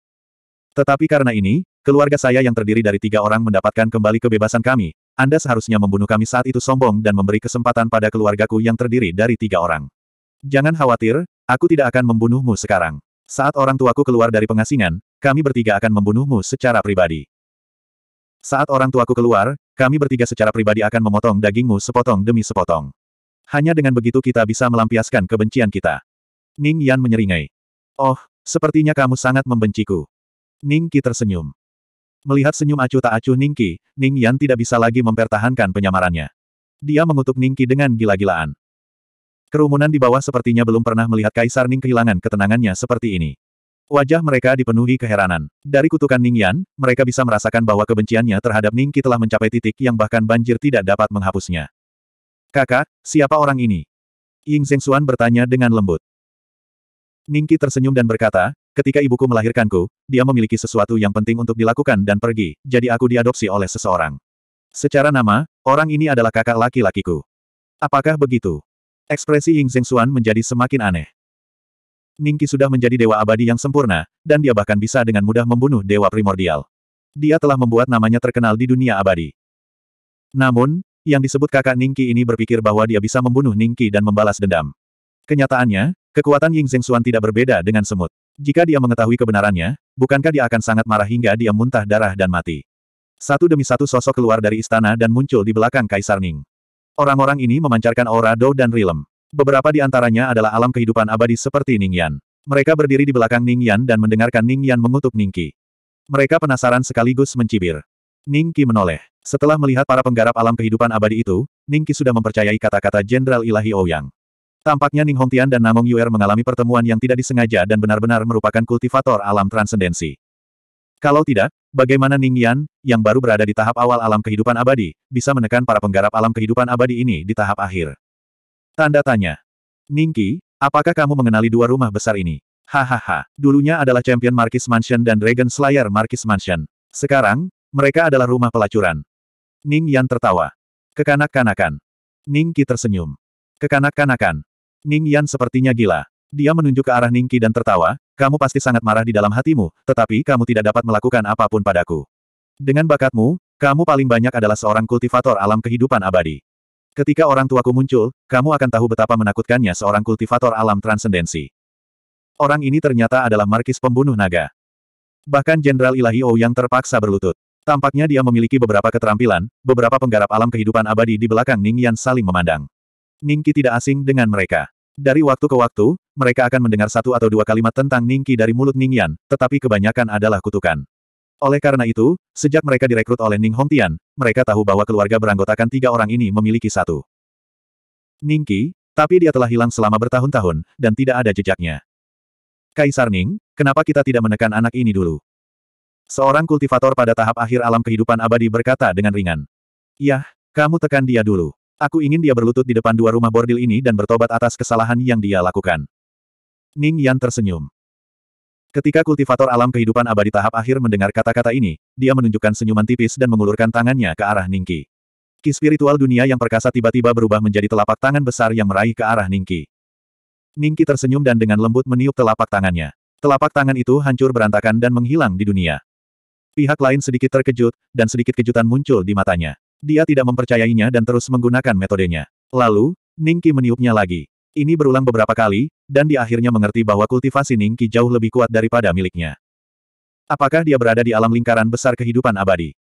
Tetapi karena ini, keluarga saya yang terdiri dari tiga orang mendapatkan kembali kebebasan kami. Anda seharusnya membunuh kami saat itu sombong dan memberi kesempatan pada keluargaku yang terdiri dari tiga orang. Jangan khawatir, aku tidak akan membunuhmu sekarang. Saat orang tuaku keluar dari pengasingan, kami bertiga akan membunuhmu secara pribadi. Saat orang tuaku keluar, kami bertiga secara pribadi akan memotong dagingmu sepotong demi sepotong. Hanya dengan begitu kita bisa melampiaskan kebencian kita. Ning Yan menyeringai. Oh, sepertinya kamu sangat membenciku. Ning Qi tersenyum. Melihat senyum acuh tak acuh Ning Qi, Ning Yan tidak bisa lagi mempertahankan penyamarannya. Dia mengutuk Ning Qi dengan gila-gilaan. Kerumunan di bawah sepertinya belum pernah melihat Kaisar Ning kehilangan ketenangannya seperti ini. Wajah mereka dipenuhi keheranan. Dari kutukan Ning Yan, mereka bisa merasakan bahwa kebenciannya terhadap Ning Qi telah mencapai titik yang bahkan banjir tidak dapat menghapusnya. Kakak, siapa orang ini? Ying Zhengxuan bertanya dengan lembut. Ningki tersenyum dan berkata, ketika ibuku melahirkanku, dia memiliki sesuatu yang penting untuk dilakukan dan pergi, jadi aku diadopsi oleh seseorang. Secara nama, orang ini adalah kakak laki-lakiku. Apakah begitu? Ekspresi Ying Zhengxuan menjadi semakin aneh. Ningki sudah menjadi dewa abadi yang sempurna, dan dia bahkan bisa dengan mudah membunuh dewa primordial. Dia telah membuat namanya terkenal di dunia abadi. Namun, yang disebut kakak Ningki ini berpikir bahwa dia bisa membunuh Ningki dan membalas dendam. Kenyataannya, kekuatan Ying Zhengxuan tidak berbeda dengan semut. Jika dia mengetahui kebenarannya, bukankah dia akan sangat marah hingga dia muntah darah dan mati? Satu demi satu sosok keluar dari istana dan muncul di belakang Kaisar Ning. Orang-orang ini memancarkan aura Do dan Rilem. Beberapa di antaranya adalah alam kehidupan abadi seperti Ning Yan. Mereka berdiri di belakang Ning Yan dan mendengarkan Ning Yan mengutuk Ningki. Mereka penasaran sekaligus mencibir. Ningki menoleh. Setelah melihat para penggarap alam kehidupan abadi itu, Ningki sudah mempercayai kata-kata Jenderal Ilahi Ouyang. Tampaknya Ning Hongtian dan Namong Yuer mengalami pertemuan yang tidak disengaja dan benar-benar merupakan kultivator alam transendensi. Kalau tidak, bagaimana Ning Yan, yang baru berada di tahap awal alam kehidupan abadi, bisa menekan para penggarap alam kehidupan abadi ini di tahap akhir? Tanda tanya. Ningki, apakah kamu mengenali dua rumah besar ini? Hahaha, dulunya adalah Champion Marquis Mansion dan Dragon Slayer Marquis Mansion. Sekarang, mereka adalah rumah pelacuran. Ning Yan tertawa. Kekanak-kanakan. Ning Qi tersenyum. Kekanak-kanakan. Ning Yan sepertinya gila. Dia menunjuk ke arah Ning Qi dan tertawa, kamu pasti sangat marah di dalam hatimu, tetapi kamu tidak dapat melakukan apapun padaku. Dengan bakatmu, kamu paling banyak adalah seorang kultivator alam kehidupan abadi. Ketika orang tuaku muncul, kamu akan tahu betapa menakutkannya seorang kultivator alam transendensi. Orang ini ternyata adalah markis pembunuh naga. Bahkan Jenderal Ilahi Ou yang terpaksa berlutut. Tampaknya dia memiliki beberapa keterampilan, beberapa penggarap alam kehidupan abadi di belakang Ning Yan saling memandang. Ningki tidak asing dengan mereka. Dari waktu ke waktu, mereka akan mendengar satu atau dua kalimat tentang Ningki dari mulut Ning Yan, tetapi kebanyakan adalah kutukan. Oleh karena itu, sejak mereka direkrut oleh Ning Hongtian, mereka tahu bahwa keluarga beranggotakan tiga orang ini memiliki satu. Ningki, tapi dia telah hilang selama bertahun-tahun, dan tidak ada jejaknya. Kaisar Ning, kenapa kita tidak menekan anak ini dulu? Seorang kultivator pada tahap akhir alam kehidupan abadi berkata dengan ringan. Yah, kamu tekan dia dulu. Aku ingin dia berlutut di depan dua rumah bordil ini dan bertobat atas kesalahan yang dia lakukan. Ning Yan tersenyum. Ketika kultivator alam kehidupan abadi tahap akhir mendengar kata-kata ini, dia menunjukkan senyuman tipis dan mengulurkan tangannya ke arah Ningki. Ki spiritual dunia yang perkasa tiba-tiba berubah menjadi telapak tangan besar yang meraih ke arah Ningki. Ningki tersenyum dan dengan lembut meniup telapak tangannya. Telapak tangan itu hancur berantakan dan menghilang di dunia. Pihak lain sedikit terkejut, dan sedikit kejutan muncul di matanya. Dia tidak mempercayainya dan terus menggunakan metodenya. Lalu, Ningki meniupnya lagi. Ini berulang beberapa kali, dan dia akhirnya mengerti bahwa kultivasi Ningki jauh lebih kuat daripada miliknya. Apakah dia berada di alam lingkaran besar kehidupan abadi?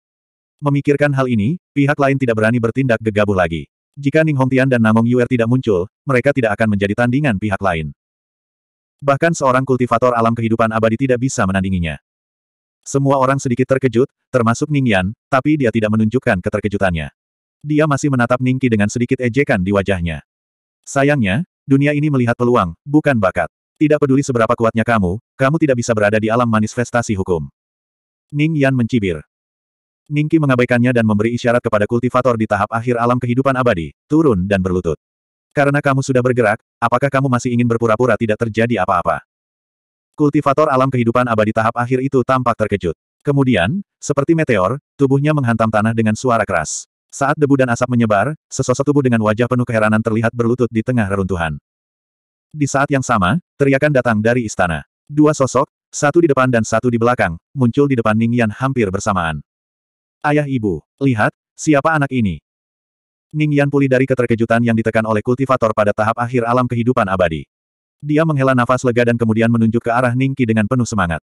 Memikirkan hal ini, pihak lain tidak berani bertindak gegabah lagi. Jika Ning Hongtian dan Namong Yuer tidak muncul, mereka tidak akan menjadi tandingan pihak lain. Bahkan seorang kultivator alam kehidupan abadi tidak bisa menandinginya. Semua orang sedikit terkejut, termasuk Ning Yan, tapi dia tidak menunjukkan keterkejutannya. Dia masih menatap Ning Ningki dengan sedikit ejekan di wajahnya. Sayangnya, dunia ini melihat peluang, bukan bakat. Tidak peduli seberapa kuatnya kamu, kamu tidak bisa berada di alam manifestasi hukum. Ning Yan mencibir. Ning Ningki mengabaikannya dan memberi isyarat kepada kultivator di tahap akhir alam kehidupan abadi, turun dan berlutut. Karena kamu sudah bergerak, apakah kamu masih ingin berpura-pura tidak terjadi apa-apa? Kultivator alam kehidupan abadi tahap akhir itu tampak terkejut. Kemudian, seperti meteor, tubuhnya menghantam tanah dengan suara keras. Saat debu dan asap menyebar, sesosok tubuh dengan wajah penuh keheranan terlihat berlutut di tengah reruntuhan. Di saat yang sama, teriakan datang dari istana. Dua sosok, satu di depan dan satu di belakang, muncul di depan Ning Yan hampir bersamaan. Ayah ibu, lihat, siapa anak ini? Ning Yan pulih dari keterkejutan yang ditekan oleh kultivator pada tahap akhir alam kehidupan abadi. Dia menghela nafas lega dan kemudian menunjuk ke arah Ningki dengan penuh semangat.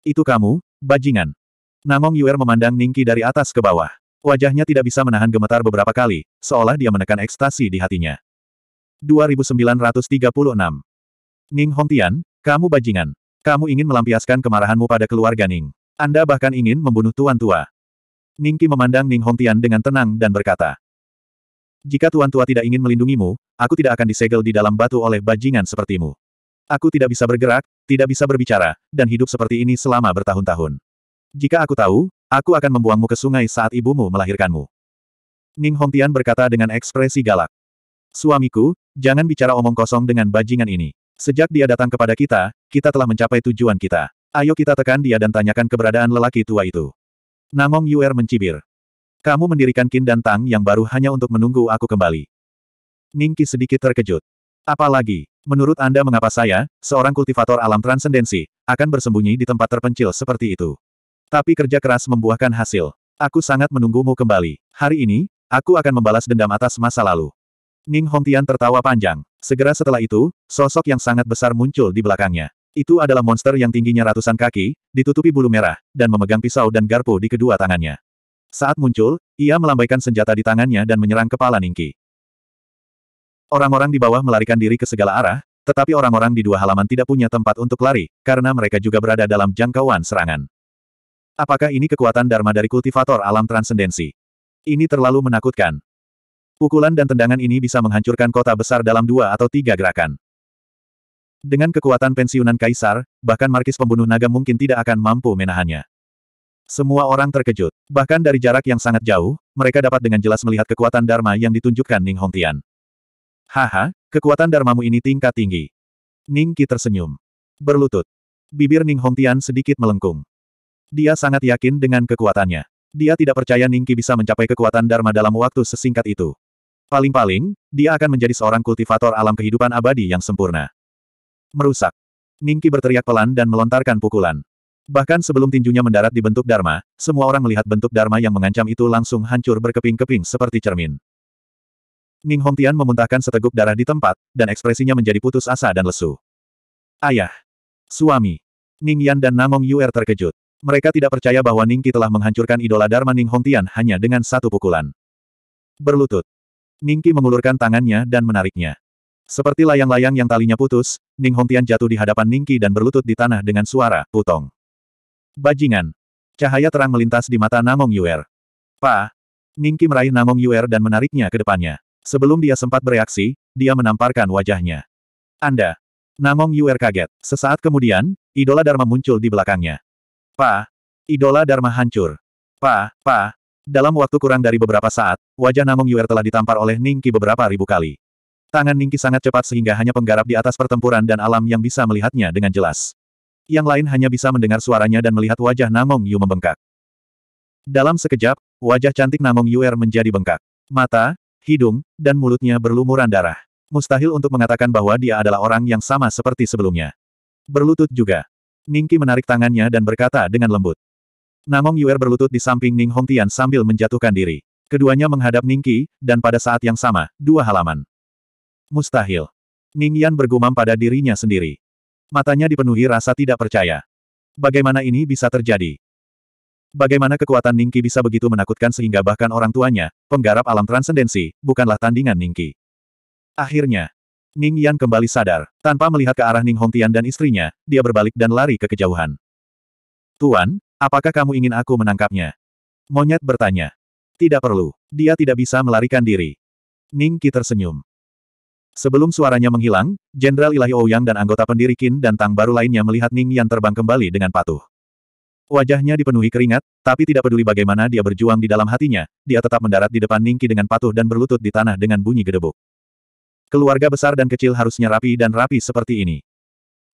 Itu kamu, bajingan. Namong Yuer memandang Ningki dari atas ke bawah. Wajahnya tidak bisa menahan gemetar beberapa kali, seolah dia menekan ekstasi di hatinya. 2936 Ning Hongtian, kamu bajingan. Kamu ingin melampiaskan kemarahanmu pada keluarga Ning. Anda bahkan ingin membunuh tuan tua. Ningki memandang Ning Hongtian dengan tenang dan berkata, jika Tuan Tua tidak ingin melindungimu, aku tidak akan disegel di dalam batu oleh bajingan sepertimu. Aku tidak bisa bergerak, tidak bisa berbicara, dan hidup seperti ini selama bertahun-tahun. Jika aku tahu, aku akan membuangmu ke sungai saat ibumu melahirkanmu. Ning Hongtian berkata dengan ekspresi galak. Suamiku, jangan bicara omong kosong dengan bajingan ini. Sejak dia datang kepada kita, kita telah mencapai tujuan kita. Ayo kita tekan dia dan tanyakan keberadaan lelaki tua itu. Namong Yuer mencibir. Kamu mendirikan Kin dan Tang yang baru hanya untuk menunggu aku kembali. Ningki sedikit terkejut. Apalagi, menurut Anda mengapa saya, seorang kultivator alam transendensi, akan bersembunyi di tempat terpencil seperti itu. Tapi kerja keras membuahkan hasil. Aku sangat menunggumu kembali. Hari ini, aku akan membalas dendam atas masa lalu. Ning Hongtian tertawa panjang. Segera setelah itu, sosok yang sangat besar muncul di belakangnya. Itu adalah monster yang tingginya ratusan kaki, ditutupi bulu merah, dan memegang pisau dan garpu di kedua tangannya. Saat muncul, ia melambaikan senjata di tangannya dan menyerang kepala Ningki. Orang-orang di bawah melarikan diri ke segala arah, tetapi orang-orang di dua halaman tidak punya tempat untuk lari, karena mereka juga berada dalam jangkauan serangan. Apakah ini kekuatan Dharma dari kultivator alam transendensi? Ini terlalu menakutkan. Pukulan dan tendangan ini bisa menghancurkan kota besar dalam dua atau tiga gerakan. Dengan kekuatan pensiunan kaisar, bahkan markis pembunuh naga mungkin tidak akan mampu menahannya. Semua orang terkejut. Bahkan dari jarak yang sangat jauh, mereka dapat dengan jelas melihat kekuatan Dharma yang ditunjukkan Ning Hongtian. Haha, kekuatan Dharmamu ini tingkat tinggi. Ning Qi tersenyum. Berlutut. Bibir Ning Hongtian sedikit melengkung. Dia sangat yakin dengan kekuatannya. Dia tidak percaya Ning Qi bisa mencapai kekuatan Dharma dalam waktu sesingkat itu. Paling-paling, dia akan menjadi seorang kultivator alam kehidupan abadi yang sempurna. Merusak. Ning Ningki berteriak pelan dan melontarkan pukulan. Bahkan sebelum tinjunya mendarat di bentuk Dharma, semua orang melihat bentuk Dharma yang mengancam itu langsung hancur berkeping-keping seperti cermin. Ning Hongtian memuntahkan seteguk darah di tempat, dan ekspresinya menjadi putus asa dan lesu. Ayah. Suami. Ning Yan dan Namong Yuer terkejut. Mereka tidak percaya bahwa Ning Qi telah menghancurkan idola Dharma Ning Hongtian hanya dengan satu pukulan. Berlutut. Ning Qi mengulurkan tangannya dan menariknya. Seperti layang-layang yang talinya putus, Ning Hongtian jatuh di hadapan Ning Qi dan berlutut di tanah dengan suara, putong. Bajingan. Cahaya terang melintas di mata Namong Yuer. Pa. Ningki meraih Namong Yuer dan menariknya ke depannya. Sebelum dia sempat bereaksi, dia menamparkan wajahnya. Anda. Namong Yuer kaget. Sesaat kemudian, idola Dharma muncul di belakangnya. Pa. Idola Dharma hancur. Pa, pa. Dalam waktu kurang dari beberapa saat, wajah Namong Yuer telah ditampar oleh Ningki beberapa ribu kali. Tangan Ningki sangat cepat sehingga hanya penggarap di atas pertempuran dan alam yang bisa melihatnya dengan jelas yang lain hanya bisa mendengar suaranya dan melihat wajah Namong Yu membengkak. Dalam sekejap, wajah cantik Namong Yuer menjadi bengkak. Mata, hidung, dan mulutnya berlumuran darah. Mustahil untuk mengatakan bahwa dia adalah orang yang sama seperti sebelumnya. Berlutut juga. Ningki menarik tangannya dan berkata dengan lembut. Namong Yuer berlutut di samping Ning Hong Tian sambil menjatuhkan diri. Keduanya menghadap Ningki, dan pada saat yang sama, dua halaman. Mustahil. Ning Yan bergumam pada dirinya sendiri. Matanya dipenuhi rasa tidak percaya. Bagaimana ini bisa terjadi? Bagaimana kekuatan Ningki bisa begitu menakutkan sehingga bahkan orang tuanya, penggarap alam transendensi, bukanlah tandingan Ningki. Akhirnya, Ning Yan kembali sadar. Tanpa melihat ke arah Ning Hongtian dan istrinya, dia berbalik dan lari ke kejauhan. Tuan, apakah kamu ingin aku menangkapnya? Monyet bertanya. Tidak perlu. Dia tidak bisa melarikan diri. Ning tersenyum. Sebelum suaranya menghilang, Jenderal Ilahi Ouyang dan anggota pendiri Qin dan Tang baru lainnya melihat Ning Yan terbang kembali dengan patuh. Wajahnya dipenuhi keringat, tapi tidak peduli bagaimana dia berjuang di dalam hatinya, dia tetap mendarat di depan Ningki dengan patuh dan berlutut di tanah dengan bunyi gedebuk. Keluarga besar dan kecil harusnya rapi dan rapi seperti ini.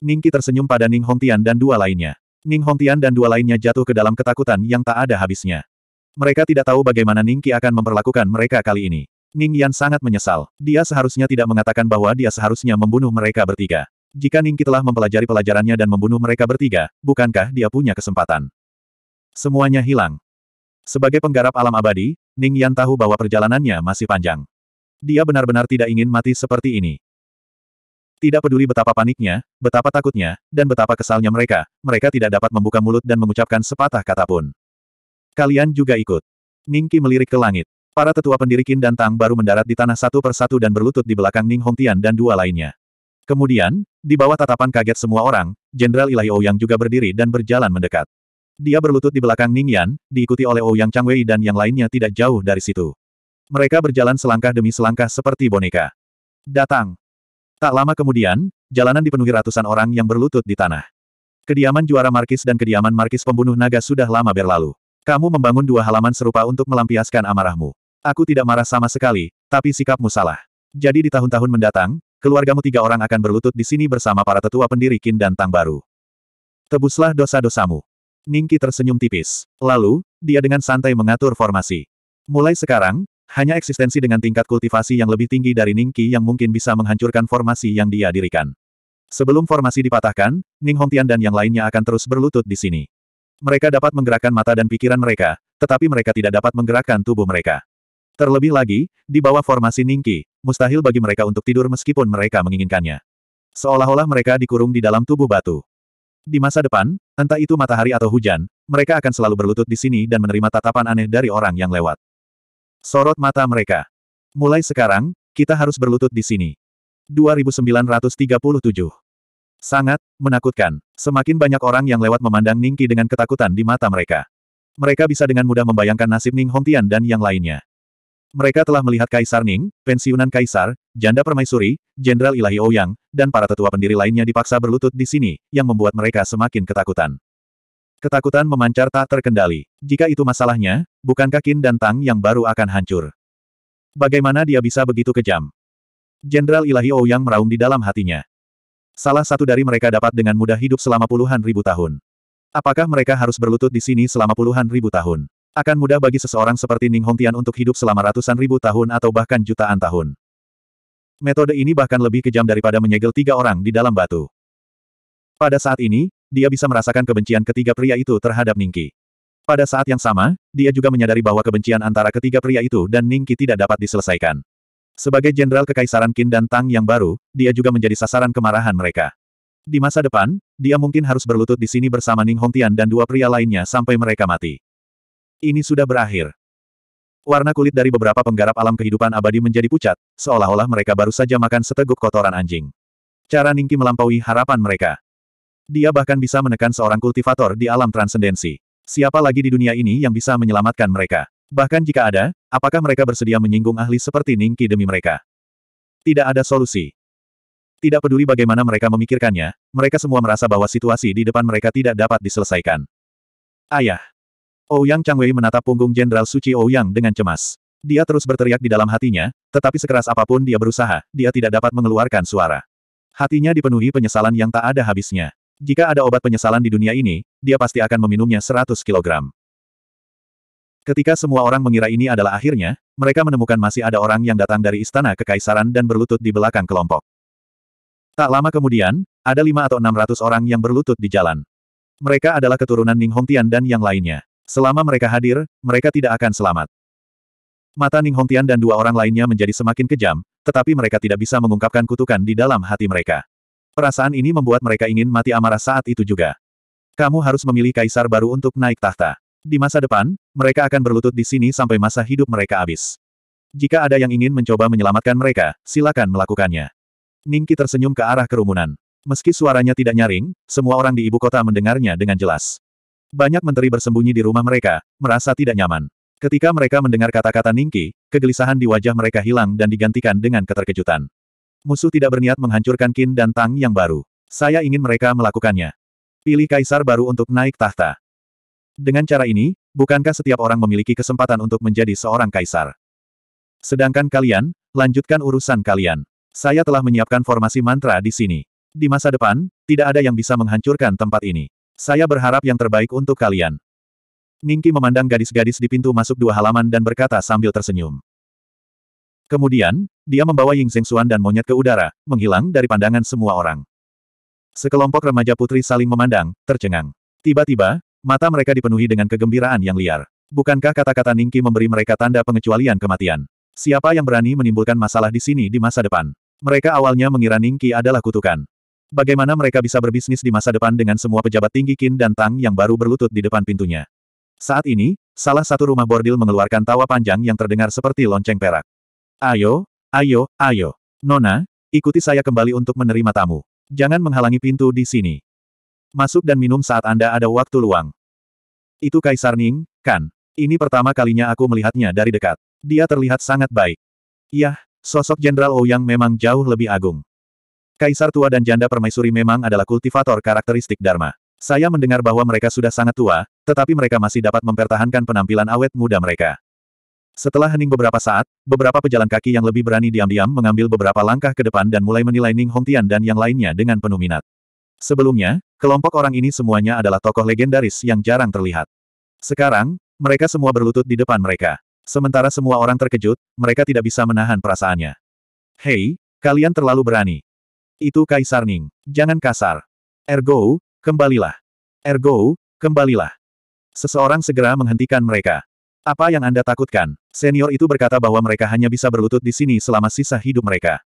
Ningki tersenyum pada Ning Hongtian dan dua lainnya. Ning Hongtian dan dua lainnya jatuh ke dalam ketakutan yang tak ada habisnya. Mereka tidak tahu bagaimana Ningki akan memperlakukan mereka kali ini. Ning Yan sangat menyesal. Dia seharusnya tidak mengatakan bahwa dia seharusnya membunuh mereka bertiga. Jika Ning telah mempelajari pelajarannya dan membunuh mereka bertiga, bukankah dia punya kesempatan? Semuanya hilang. Sebagai penggarap alam abadi, Ning Yan tahu bahwa perjalanannya masih panjang. Dia benar-benar tidak ingin mati seperti ini. Tidak peduli betapa paniknya, betapa takutnya, dan betapa kesalnya mereka, mereka tidak dapat membuka mulut dan mengucapkan sepatah kata pun. Kalian juga ikut. Ningki melirik ke langit. Para tetua pendiri Qin dan Tang baru mendarat di tanah satu persatu dan berlutut di belakang Ning Hongtian dan dua lainnya. Kemudian, di bawah tatapan kaget semua orang, Jenderal Ilahi Ouyang juga berdiri dan berjalan mendekat. Dia berlutut di belakang Ning Yan, diikuti oleh Ouyang Changwei dan yang lainnya tidak jauh dari situ. Mereka berjalan selangkah demi selangkah seperti boneka. Datang. Tak lama kemudian, jalanan dipenuhi ratusan orang yang berlutut di tanah. Kediaman juara Markis dan kediaman Markis pembunuh naga sudah lama berlalu. Kamu membangun dua halaman serupa untuk melampiaskan amarahmu. Aku tidak marah sama sekali, tapi sikapmu salah. Jadi di tahun-tahun mendatang, keluargamu tiga orang akan berlutut di sini bersama para tetua pendiri Kin dan Tang baru. Tebuslah dosa-dosamu. Ningki tersenyum tipis. Lalu, dia dengan santai mengatur formasi. Mulai sekarang, hanya eksistensi dengan tingkat kultivasi yang lebih tinggi dari Ningki yang mungkin bisa menghancurkan formasi yang dia dirikan. Sebelum formasi dipatahkan, Ning Hongtian dan yang lainnya akan terus berlutut di sini. Mereka dapat menggerakkan mata dan pikiran mereka, tetapi mereka tidak dapat menggerakkan tubuh mereka. Terlebih lagi, di bawah formasi Ningki, mustahil bagi mereka untuk tidur meskipun mereka menginginkannya. Seolah-olah mereka dikurung di dalam tubuh batu. Di masa depan, entah itu matahari atau hujan, mereka akan selalu berlutut di sini dan menerima tatapan aneh dari orang yang lewat. Sorot mata mereka. Mulai sekarang, kita harus berlutut di sini. 2937 Sangat menakutkan. Semakin banyak orang yang lewat memandang Ningki dengan ketakutan di mata mereka. Mereka bisa dengan mudah membayangkan nasib Ning Hongtian dan yang lainnya. Mereka telah melihat Kaisar Ning, pensiunan Kaisar, janda permaisuri, Jenderal Ilahi Ouyang, dan para tetua pendiri lainnya dipaksa berlutut di sini, yang membuat mereka semakin ketakutan. Ketakutan memancar tak terkendali. Jika itu masalahnya, bukankah Qin dan Tang yang baru akan hancur? Bagaimana dia bisa begitu kejam? Jenderal Ilahi Ouyang meraung di dalam hatinya. Salah satu dari mereka dapat dengan mudah hidup selama puluhan ribu tahun. Apakah mereka harus berlutut di sini selama puluhan ribu tahun? Akan mudah bagi seseorang seperti Ning Hongtian untuk hidup selama ratusan ribu tahun atau bahkan jutaan tahun. Metode ini bahkan lebih kejam daripada menyegel tiga orang di dalam batu. Pada saat ini, dia bisa merasakan kebencian ketiga pria itu terhadap Ningki. Pada saat yang sama, dia juga menyadari bahwa kebencian antara ketiga pria itu dan Ningki tidak dapat diselesaikan. Sebagai jenderal kekaisaran Qin dan Tang yang baru, dia juga menjadi sasaran kemarahan mereka. Di masa depan, dia mungkin harus berlutut di sini bersama Ning Hongtian dan dua pria lainnya sampai mereka mati. Ini sudah berakhir. Warna kulit dari beberapa penggarap alam kehidupan abadi menjadi pucat, seolah-olah mereka baru saja makan seteguk kotoran anjing. Cara Ningki melampaui harapan mereka. Dia bahkan bisa menekan seorang kultivator di alam transendensi. Siapa lagi di dunia ini yang bisa menyelamatkan mereka? Bahkan jika ada, apakah mereka bersedia menyinggung ahli seperti Ningki demi mereka? Tidak ada solusi. Tidak peduli bagaimana mereka memikirkannya, mereka semua merasa bahwa situasi di depan mereka tidak dapat diselesaikan. Ayah, Ouyang Changwei menatap punggung Jenderal Suci Ouyang dengan cemas. Dia terus berteriak di dalam hatinya, tetapi sekeras apapun dia berusaha, dia tidak dapat mengeluarkan suara. Hatinya dipenuhi penyesalan yang tak ada habisnya. Jika ada obat penyesalan di dunia ini, dia pasti akan meminumnya 100 kilogram. Ketika semua orang mengira ini adalah akhirnya, mereka menemukan masih ada orang yang datang dari istana kekaisaran dan berlutut di belakang kelompok. Tak lama kemudian, ada lima atau enam ratus orang yang berlutut di jalan. Mereka adalah keturunan Ning Hongtian dan yang lainnya. Selama mereka hadir, mereka tidak akan selamat. Mata Ning Hongtian dan dua orang lainnya menjadi semakin kejam, tetapi mereka tidak bisa mengungkapkan kutukan di dalam hati mereka. Perasaan ini membuat mereka ingin mati amarah saat itu juga. Kamu harus memilih kaisar baru untuk naik tahta. Di masa depan, mereka akan berlutut di sini sampai masa hidup mereka habis. Jika ada yang ingin mencoba menyelamatkan mereka, silakan melakukannya. Ningki tersenyum ke arah kerumunan. Meski suaranya tidak nyaring, semua orang di ibu kota mendengarnya dengan jelas. Banyak menteri bersembunyi di rumah mereka, merasa tidak nyaman. Ketika mereka mendengar kata-kata Ningki, kegelisahan di wajah mereka hilang dan digantikan dengan keterkejutan. Musuh tidak berniat menghancurkan Qin dan Tang yang baru. Saya ingin mereka melakukannya. Pilih kaisar baru untuk naik tahta. Dengan cara ini, bukankah setiap orang memiliki kesempatan untuk menjadi seorang kaisar? Sedangkan kalian, lanjutkan urusan kalian. Saya telah menyiapkan formasi mantra di sini. Di masa depan, tidak ada yang bisa menghancurkan tempat ini. Saya berharap yang terbaik untuk kalian. Ningki memandang gadis-gadis di pintu masuk dua halaman dan berkata sambil tersenyum. Kemudian, dia membawa Ying Xuan dan monyet ke udara, menghilang dari pandangan semua orang. Sekelompok remaja putri saling memandang, tercengang. Tiba-tiba, mata mereka dipenuhi dengan kegembiraan yang liar. Bukankah kata-kata Ningki memberi mereka tanda pengecualian kematian? Siapa yang berani menimbulkan masalah di sini di masa depan? Mereka awalnya mengira Ningki adalah kutukan. Bagaimana mereka bisa berbisnis di masa depan dengan semua pejabat tinggi Qin dan Tang yang baru berlutut di depan pintunya? Saat ini, salah satu rumah bordil mengeluarkan tawa panjang yang terdengar seperti lonceng perak. Ayo, ayo, ayo. Nona, ikuti saya kembali untuk menerima tamu. Jangan menghalangi pintu di sini. Masuk dan minum saat Anda ada waktu luang. Itu Kaisar Ning, kan? Ini pertama kalinya aku melihatnya dari dekat. Dia terlihat sangat baik. Yah, sosok Jenderal Ouyang memang jauh lebih agung. Kaisar tua dan janda permaisuri memang adalah kultivator karakteristik Dharma. Saya mendengar bahwa mereka sudah sangat tua, tetapi mereka masih dapat mempertahankan penampilan awet muda mereka. Setelah hening beberapa saat, beberapa pejalan kaki yang lebih berani diam-diam mengambil beberapa langkah ke depan dan mulai menilai Ning Hongtian dan yang lainnya dengan penuh minat. Sebelumnya, kelompok orang ini semuanya adalah tokoh legendaris yang jarang terlihat. Sekarang, mereka semua berlutut di depan mereka. Sementara semua orang terkejut, mereka tidak bisa menahan perasaannya. Hei, kalian terlalu berani. Itu Kaisar Ning. Jangan kasar. Ergo, kembalilah. Ergo, kembalilah. Seseorang segera menghentikan mereka. Apa yang Anda takutkan? Senior itu berkata bahwa mereka hanya bisa berlutut di sini selama sisa hidup mereka.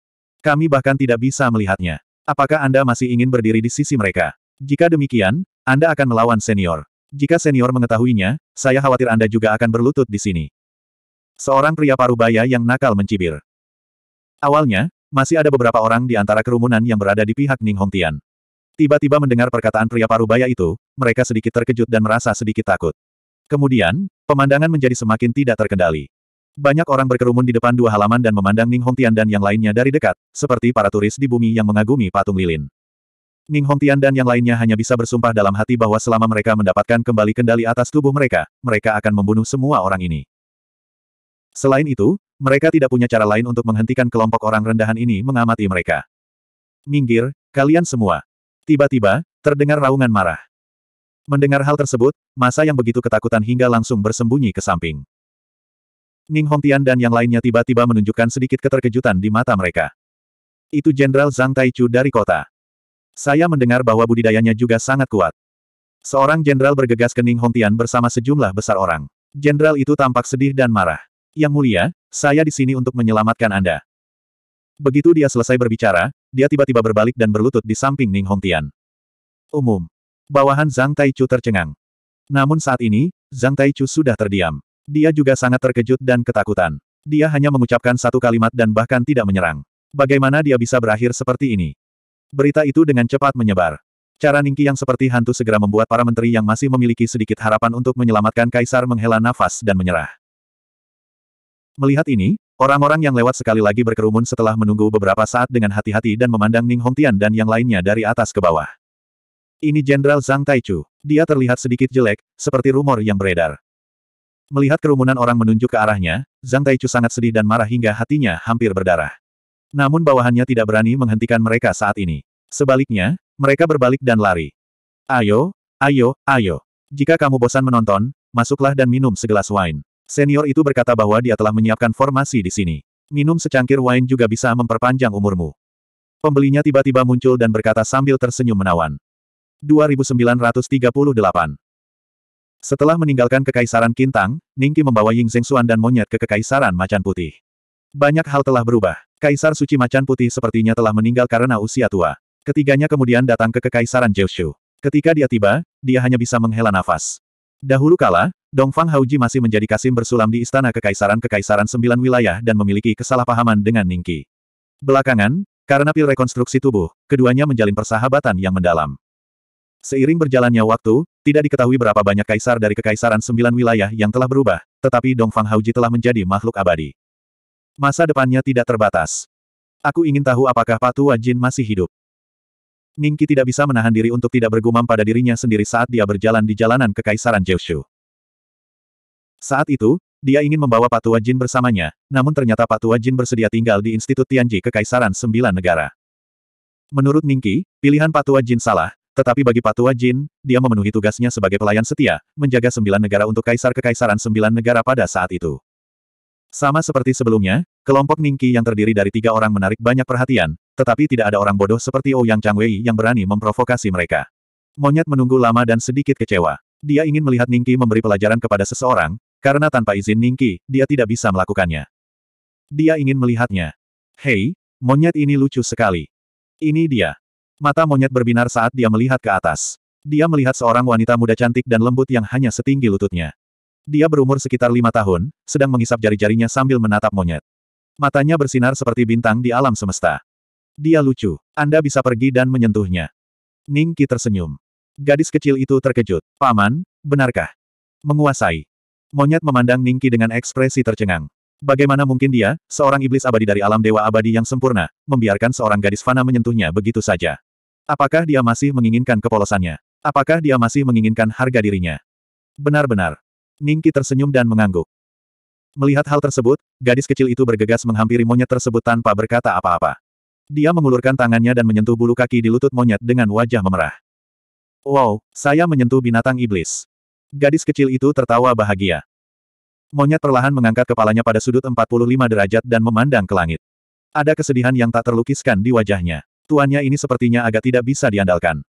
Kami bahkan tidak bisa melihatnya. Apakah Anda masih ingin berdiri di sisi mereka? Jika demikian, Anda akan melawan senior. Jika senior mengetahuinya, saya khawatir Anda juga akan berlutut di sini. Seorang pria parubaya yang nakal mencibir. Awalnya, masih ada beberapa orang di antara kerumunan yang berada di pihak Ning Hong Tian. Tiba-tiba mendengar perkataan pria parubaya itu, mereka sedikit terkejut dan merasa sedikit takut. Kemudian, pemandangan menjadi semakin tidak terkendali. Banyak orang berkerumun di depan dua halaman dan memandang Ning Hong Tian dan yang lainnya dari dekat, seperti para turis di bumi yang mengagumi patung lilin. Ning Hong Tian dan yang lainnya hanya bisa bersumpah dalam hati bahwa selama mereka mendapatkan kembali kendali atas tubuh mereka, mereka akan membunuh semua orang ini. Selain itu, mereka tidak punya cara lain untuk menghentikan kelompok orang rendahan ini mengamati mereka. Minggir, kalian semua. Tiba-tiba, terdengar raungan marah. Mendengar hal tersebut, masa yang begitu ketakutan hingga langsung bersembunyi ke samping. Ning Hongtian dan yang lainnya tiba-tiba menunjukkan sedikit keterkejutan di mata mereka. Itu Jenderal Zhang Taichu dari kota. Saya mendengar bahwa budidayanya juga sangat kuat. Seorang jenderal bergegas ke Ning Hongtian bersama sejumlah besar orang. Jenderal itu tampak sedih dan marah. Yang mulia, saya di sini untuk menyelamatkan Anda. Begitu dia selesai berbicara, dia tiba-tiba berbalik dan berlutut di samping Ning Hongtian. Umum. Bawahan Zhang Taichu tercengang. Namun saat ini, Zhang Taichu sudah terdiam. Dia juga sangat terkejut dan ketakutan. Dia hanya mengucapkan satu kalimat dan bahkan tidak menyerang. Bagaimana dia bisa berakhir seperti ini? Berita itu dengan cepat menyebar. Cara Ningki yang seperti hantu segera membuat para menteri yang masih memiliki sedikit harapan untuk menyelamatkan kaisar menghela nafas dan menyerah. Melihat ini, orang-orang yang lewat sekali lagi berkerumun setelah menunggu beberapa saat dengan hati-hati dan memandang Ning Hongtian dan yang lainnya dari atas ke bawah. Ini Jenderal Zhang Taichu. Dia terlihat sedikit jelek, seperti rumor yang beredar. Melihat kerumunan orang menunjuk ke arahnya, Zhang Taichu sangat sedih dan marah hingga hatinya hampir berdarah. Namun bawahannya tidak berani menghentikan mereka saat ini. Sebaliknya, mereka berbalik dan lari. Ayo, ayo, ayo. Jika kamu bosan menonton, masuklah dan minum segelas wine. Senior itu berkata bahwa dia telah menyiapkan formasi di sini. Minum secangkir wine juga bisa memperpanjang umurmu. Pembelinya tiba-tiba muncul dan berkata sambil tersenyum menawan. 2938 Setelah meninggalkan Kekaisaran Kintang, Ningki membawa Ying Zhengxuan dan monyet ke Kekaisaran Macan Putih. Banyak hal telah berubah. Kaisar Suci Macan Putih sepertinya telah meninggal karena usia tua. Ketiganya kemudian datang ke Kekaisaran Jiuzhu. Ketika dia tiba, dia hanya bisa menghela nafas. Dahulu kala, Dongfang Hauji masih menjadi Kasim bersulam di Istana Kekaisaran Kekaisaran Sembilan Wilayah dan memiliki kesalahpahaman dengan Ningki. Belakangan, karena pil rekonstruksi tubuh, keduanya menjalin persahabatan yang mendalam. Seiring berjalannya waktu, tidak diketahui berapa banyak kaisar dari Kekaisaran Sembilan Wilayah yang telah berubah, tetapi Dongfang Hauji telah menjadi makhluk abadi. Masa depannya tidak terbatas. Aku ingin tahu apakah Patu Wajin masih hidup. Ningki tidak bisa menahan diri untuk tidak bergumam pada dirinya sendiri saat dia berjalan di jalanan Kekaisaran Jiushu. Saat itu, dia ingin membawa Patua Jin bersamanya, namun ternyata Patua Jin bersedia tinggal di Institut Tianji Kekaisaran Sembilan Negara. Menurut Ningki, pilihan Patua Jin salah, tetapi bagi Patua Jin, dia memenuhi tugasnya sebagai pelayan setia, menjaga sembilan negara untuk Kaisar Kekaisaran Sembilan Negara pada saat itu. Sama seperti sebelumnya, kelompok Ningki yang terdiri dari tiga orang menarik banyak perhatian, tetapi tidak ada orang bodoh seperti Ouyang oh Changwei yang berani memprovokasi mereka. Monyet menunggu lama dan sedikit kecewa. Dia ingin melihat Ningki memberi pelajaran kepada seseorang, karena tanpa izin Ningki, dia tidak bisa melakukannya. Dia ingin melihatnya. Hei, monyet ini lucu sekali. Ini dia. Mata monyet berbinar saat dia melihat ke atas. Dia melihat seorang wanita muda cantik dan lembut yang hanya setinggi lututnya. Dia berumur sekitar lima tahun, sedang mengisap jari-jarinya sambil menatap monyet. Matanya bersinar seperti bintang di alam semesta. Dia lucu. Anda bisa pergi dan menyentuhnya. Ningki tersenyum. Gadis kecil itu terkejut. Paman, benarkah? Menguasai. Monyet memandang Ningki dengan ekspresi tercengang. Bagaimana mungkin dia, seorang iblis abadi dari alam dewa abadi yang sempurna, membiarkan seorang gadis fana menyentuhnya begitu saja? Apakah dia masih menginginkan kepolosannya? Apakah dia masih menginginkan harga dirinya? Benar-benar. Ningki tersenyum dan mengangguk. Melihat hal tersebut, gadis kecil itu bergegas menghampiri monyet tersebut tanpa berkata apa-apa. Dia mengulurkan tangannya dan menyentuh bulu kaki di lutut monyet dengan wajah memerah. Wow, saya menyentuh binatang iblis. Gadis kecil itu tertawa bahagia. Monyet perlahan mengangkat kepalanya pada sudut 45 derajat dan memandang ke langit. Ada kesedihan yang tak terlukiskan di wajahnya. Tuannya ini sepertinya agak tidak bisa diandalkan.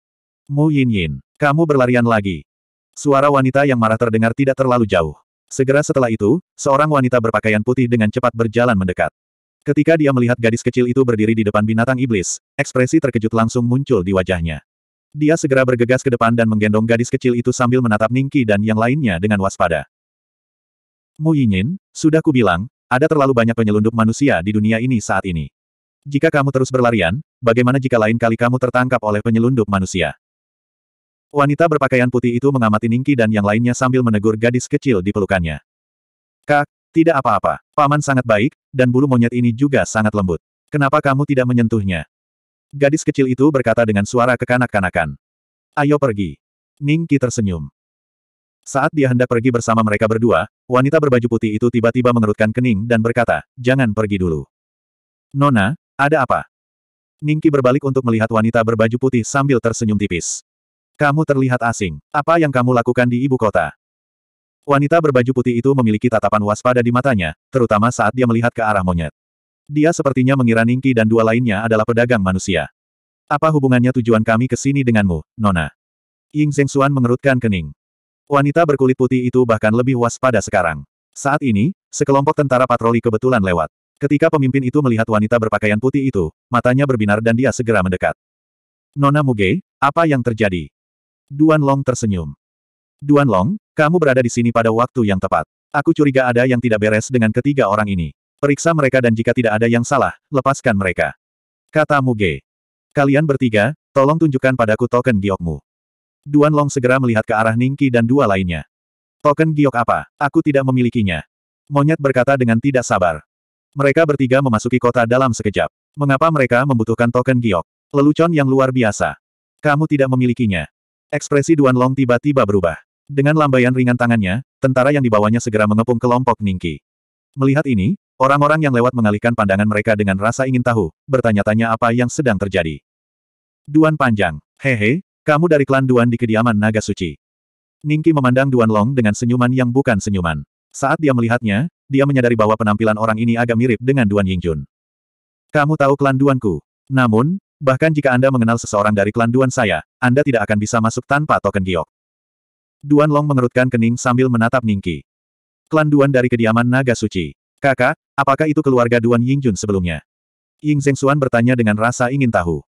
Mu Yin Yin, kamu berlarian lagi. Suara wanita yang marah terdengar tidak terlalu jauh. Segera setelah itu, seorang wanita berpakaian putih dengan cepat berjalan mendekat. Ketika dia melihat gadis kecil itu berdiri di depan binatang iblis, ekspresi terkejut langsung muncul di wajahnya. Dia segera bergegas ke depan dan menggendong gadis kecil itu sambil menatap Ningki dan yang lainnya dengan waspada. Mu Yinyin, sudah kubilang, ada terlalu banyak penyelundup manusia di dunia ini saat ini. Jika kamu terus berlarian, bagaimana jika lain kali kamu tertangkap oleh penyelundup manusia? Wanita berpakaian putih itu mengamati Ningki dan yang lainnya sambil menegur gadis kecil di pelukannya. Kak, tidak apa-apa. Paman sangat baik, dan bulu monyet ini juga sangat lembut. Kenapa kamu tidak menyentuhnya? Gadis kecil itu berkata dengan suara kekanak-kanakan. Ayo pergi. Ningki tersenyum. Saat dia hendak pergi bersama mereka berdua, wanita berbaju putih itu tiba-tiba mengerutkan kening dan berkata, jangan pergi dulu. Nona, ada apa? Ningki berbalik untuk melihat wanita berbaju putih sambil tersenyum tipis. Kamu terlihat asing. Apa yang kamu lakukan di ibu kota? Wanita berbaju putih itu memiliki tatapan waspada di matanya, terutama saat dia melihat ke arah monyet. Dia sepertinya mengira Ningki dan dua lainnya adalah pedagang manusia. Apa hubungannya tujuan kami ke sini denganmu, Nona? Ying Xuan mengerutkan kening. Wanita berkulit putih itu bahkan lebih waspada sekarang. Saat ini, sekelompok tentara patroli kebetulan lewat. Ketika pemimpin itu melihat wanita berpakaian putih itu, matanya berbinar dan dia segera mendekat. Nona Muge, apa yang terjadi? Duan Long tersenyum. Duan Long, kamu berada di sini pada waktu yang tepat. Aku curiga ada yang tidak beres dengan ketiga orang ini. Periksa mereka dan jika tidak ada yang salah, lepaskan mereka. Kata Muge. Kalian bertiga, tolong tunjukkan padaku token giokmu. Duan Long segera melihat ke arah Ningki dan dua lainnya. Token giok apa? Aku tidak memilikinya. Monyet berkata dengan tidak sabar. Mereka bertiga memasuki kota dalam sekejap. Mengapa mereka membutuhkan token giok? Lelucon yang luar biasa. Kamu tidak memilikinya. Ekspresi Duan Long tiba-tiba berubah. Dengan lambaian ringan tangannya, tentara yang dibawanya segera mengepung kelompok Ningki. Melihat ini, Orang-orang yang lewat mengalihkan pandangan mereka dengan rasa ingin tahu, bertanya-tanya apa yang sedang terjadi. Duan panjang. Hehe, kamu dari klan Duan di kediaman Naga Suci. Ningki memandang Duan Long dengan senyuman yang bukan senyuman. Saat dia melihatnya, dia menyadari bahwa penampilan orang ini agak mirip dengan Duan Yingjun. Kamu tahu klan Duanku. Namun, bahkan jika Anda mengenal seseorang dari klan Duan saya, Anda tidak akan bisa masuk tanpa token giok. Duan Long mengerutkan kening sambil menatap Ningki. Klan Duan dari kediaman Naga Suci. Kakak, apakah itu keluarga Duan Yingjun sebelumnya? Ying Zhengxuan bertanya dengan rasa ingin tahu.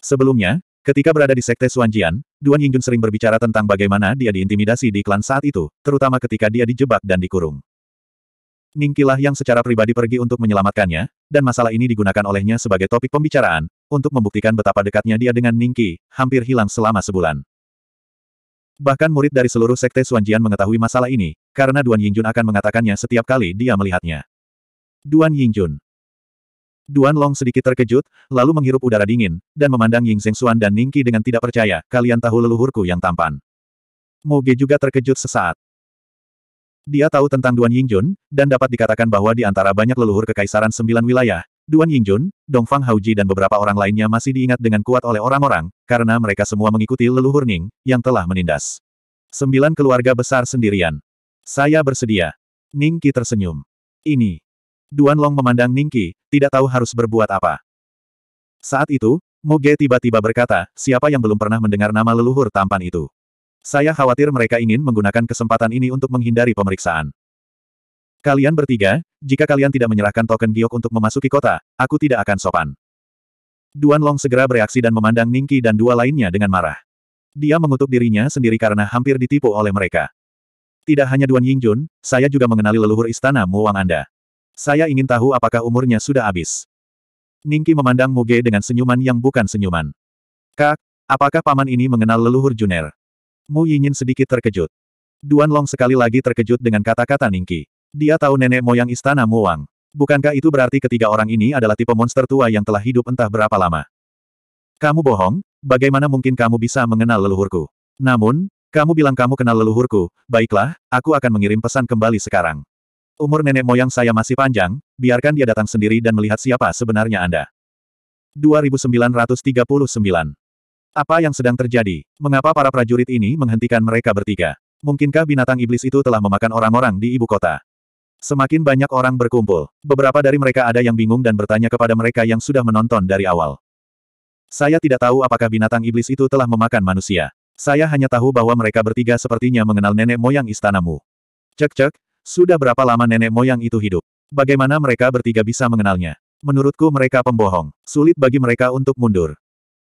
Sebelumnya, ketika berada di Sekte Suanjian, Duan Yingjun sering berbicara tentang bagaimana dia diintimidasi di klan saat itu, terutama ketika dia dijebak dan dikurung. Ningkilah yang secara pribadi pergi untuk menyelamatkannya, dan masalah ini digunakan olehnya sebagai topik pembicaraan, untuk membuktikan betapa dekatnya dia dengan Ningki, hampir hilang selama sebulan. Bahkan murid dari seluruh sekte Suanjian mengetahui masalah ini, karena Duan Yingjun akan mengatakannya setiap kali dia melihatnya. Duan Yingjun. Duan Long sedikit terkejut, lalu menghirup udara dingin, dan memandang Ying Xuan dan Ningki dengan tidak percaya, kalian tahu leluhurku yang tampan. Moge juga terkejut sesaat. Dia tahu tentang Duan Yingjun, dan dapat dikatakan bahwa di antara banyak leluhur kekaisaran sembilan wilayah, Duan Yingjun, Dongfang Haoji dan beberapa orang lainnya masih diingat dengan kuat oleh orang-orang, karena mereka semua mengikuti leluhur Ning, yang telah menindas. Sembilan keluarga besar sendirian. Saya bersedia. Ningki tersenyum. Ini, Duan Long memandang Ningki, tidak tahu harus berbuat apa. Saat itu, Moge tiba-tiba berkata, siapa yang belum pernah mendengar nama leluhur tampan itu? Saya khawatir mereka ingin menggunakan kesempatan ini untuk menghindari pemeriksaan. Kalian bertiga, jika kalian tidak menyerahkan token giok untuk memasuki kota, aku tidak akan sopan. Duan Long segera bereaksi dan memandang Ningki dan dua lainnya dengan marah. Dia mengutuk dirinya sendiri karena hampir ditipu oleh mereka. Tidak hanya Duan Yingjun, saya juga mengenali leluhur istana Muang Anda. Saya ingin tahu apakah umurnya sudah habis. Ningki memandang Muge dengan senyuman yang bukan senyuman. Kak, apakah paman ini mengenal leluhur Juner? Mu Yinyin sedikit terkejut. Duan Long sekali lagi terkejut dengan kata-kata Ningki. Dia tahu nenek moyang istana Muang. Bukankah itu berarti ketiga orang ini adalah tipe monster tua yang telah hidup entah berapa lama? Kamu bohong, bagaimana mungkin kamu bisa mengenal leluhurku? Namun, kamu bilang kamu kenal leluhurku, baiklah, aku akan mengirim pesan kembali sekarang. Umur nenek moyang saya masih panjang, biarkan dia datang sendiri dan melihat siapa sebenarnya Anda. 2939 Apa yang sedang terjadi? Mengapa para prajurit ini menghentikan mereka bertiga? Mungkinkah binatang iblis itu telah memakan orang-orang di ibu kota? Semakin banyak orang berkumpul, beberapa dari mereka ada yang bingung dan bertanya kepada mereka yang sudah menonton dari awal. Saya tidak tahu apakah binatang iblis itu telah memakan manusia. Saya hanya tahu bahwa mereka bertiga sepertinya mengenal nenek moyang istanamu. Cek-cek, sudah berapa lama nenek moyang itu hidup? Bagaimana mereka bertiga bisa mengenalnya? Menurutku mereka pembohong. Sulit bagi mereka untuk mundur.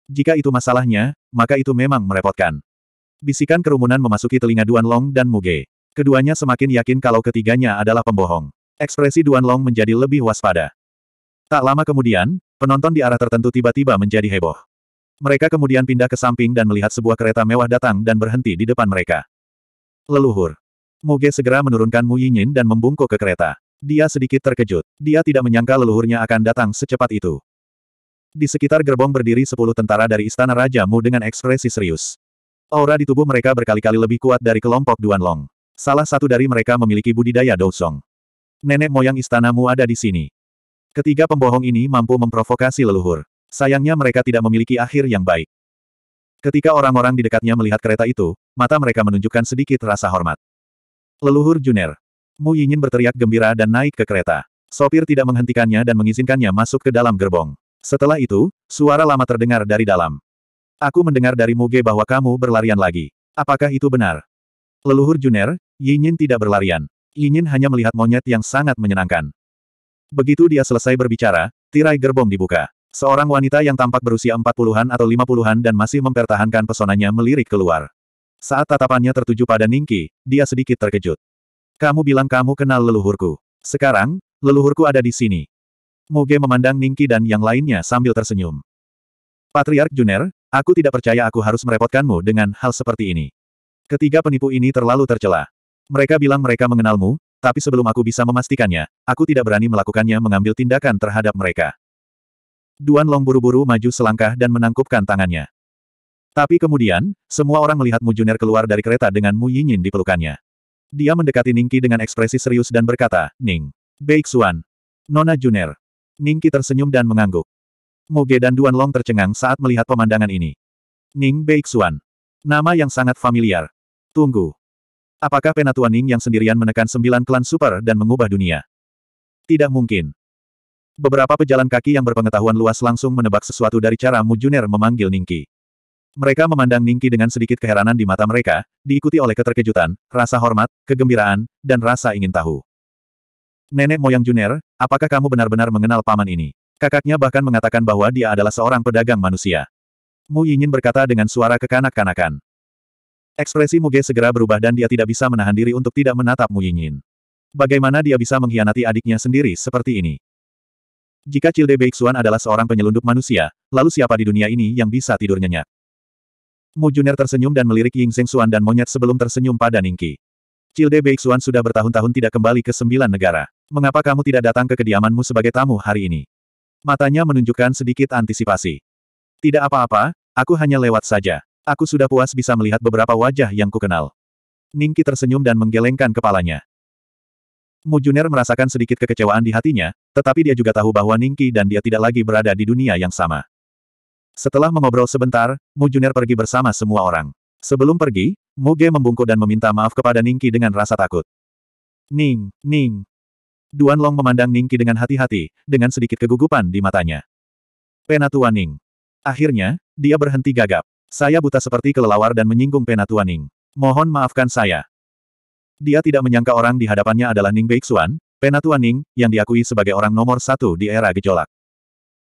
Jika itu masalahnya, maka itu memang merepotkan. Bisikan kerumunan memasuki telinga Duan Long dan Muge. Keduanya semakin yakin kalau ketiganya adalah pembohong. Ekspresi Duan Long menjadi lebih waspada. Tak lama kemudian, penonton di arah tertentu tiba-tiba menjadi heboh. Mereka kemudian pindah ke samping dan melihat sebuah kereta mewah datang dan berhenti di depan mereka. Leluhur. Moge segera menurunkan Mu Yinyin dan membungkuk ke kereta. Dia sedikit terkejut. Dia tidak menyangka leluhurnya akan datang secepat itu. Di sekitar gerbong berdiri sepuluh tentara dari Istana Raja Mu dengan ekspresi serius. Aura di tubuh mereka berkali-kali lebih kuat dari kelompok Duan Long. Salah satu dari mereka memiliki budidaya Song. Nenek moyang Istana Mu ada di sini. Ketiga pembohong ini mampu memprovokasi leluhur. Sayangnya mereka tidak memiliki akhir yang baik. Ketika orang-orang di dekatnya melihat kereta itu, mata mereka menunjukkan sedikit rasa hormat. Leluhur Juner. Mu Yingin berteriak gembira dan naik ke kereta. Sopir tidak menghentikannya dan mengizinkannya masuk ke dalam gerbong. Setelah itu, suara lama terdengar dari dalam. Aku mendengar dari Muge bahwa kamu berlarian lagi. Apakah itu benar? Leluhur Juner, Yinyin tidak berlarian. Yinyin hanya melihat monyet yang sangat menyenangkan. Begitu dia selesai berbicara, tirai gerbong dibuka. Seorang wanita yang tampak berusia empat puluhan atau lima puluhan dan masih mempertahankan pesonanya melirik keluar. Saat tatapannya tertuju pada Ningki, dia sedikit terkejut. Kamu bilang kamu kenal leluhurku. Sekarang, leluhurku ada di sini. Moge memandang Ningki dan yang lainnya sambil tersenyum. Patriark Juner, aku tidak percaya aku harus merepotkanmu dengan hal seperti ini. Ketiga penipu ini terlalu tercela. Mereka bilang mereka mengenalmu, tapi sebelum aku bisa memastikannya, aku tidak berani melakukannya mengambil tindakan terhadap mereka. Duan Long buru-buru maju selangkah dan menangkupkan tangannya. Tapi kemudian, semua orang melihat Mujuner keluar dari kereta dengan Mu Yinyin di pelukannya. Dia mendekati Ningki dengan ekspresi serius dan berkata, Ning. Baik Xuan. Nona Juner. Ningki tersenyum dan mengangguk. Moge dan Duan Long tercengang saat melihat pemandangan ini. Ning Baik Xuan. Nama yang sangat familiar. Tunggu. Apakah penatuan Ning yang sendirian menekan sembilan klan super dan mengubah dunia? Tidak mungkin. Beberapa pejalan kaki yang berpengetahuan luas langsung menebak sesuatu dari cara Mujuner memanggil Ningki. Mereka memandang Ningki dengan sedikit keheranan di mata mereka, diikuti oleh keterkejutan, rasa hormat, kegembiraan, dan rasa ingin tahu. Nenek moyang Juner, apakah kamu benar-benar mengenal paman ini? Kakaknya bahkan mengatakan bahwa dia adalah seorang pedagang manusia. Mu Yingin berkata dengan suara kekanak-kanakan. Ekspresi Muge segera berubah dan dia tidak bisa menahan diri untuk tidak menatap Mu Yingin. Bagaimana dia bisa mengkhianati adiknya sendiri seperti ini? Jika Cilde Beixuan adalah seorang penyelundup manusia, lalu siapa di dunia ini yang bisa tidur nyenyak? Mu Juner tersenyum dan melirik Ying Zeng Xuan dan monyet sebelum tersenyum pada Ningki. Cilde Bei Xuan sudah bertahun-tahun tidak kembali ke sembilan negara. Mengapa kamu tidak datang ke kediamanmu sebagai tamu hari ini? Matanya menunjukkan sedikit antisipasi. Tidak apa-apa, aku hanya lewat saja. Aku sudah puas bisa melihat beberapa wajah yang kukenal. Ningki tersenyum dan menggelengkan kepalanya. Mu Mujuner merasakan sedikit kekecewaan di hatinya, tetapi dia juga tahu bahwa Ningki dan dia tidak lagi berada di dunia yang sama. Setelah mengobrol sebentar, Mu Junior pergi bersama semua orang. Sebelum pergi, Mu Ge membungkuk dan meminta maaf kepada Ningki dengan rasa takut. Ning, Ning. Duan Long memandang Ningki dengan hati-hati, dengan sedikit kegugupan di matanya. Penatua Ning. Akhirnya, dia berhenti gagap. Saya buta seperti kelelawar dan menyinggung Penatua Ning. Mohon maafkan saya. Dia tidak menyangka orang di hadapannya adalah Ning Beixuan, Penatua Ning, yang diakui sebagai orang nomor satu di era gejolak.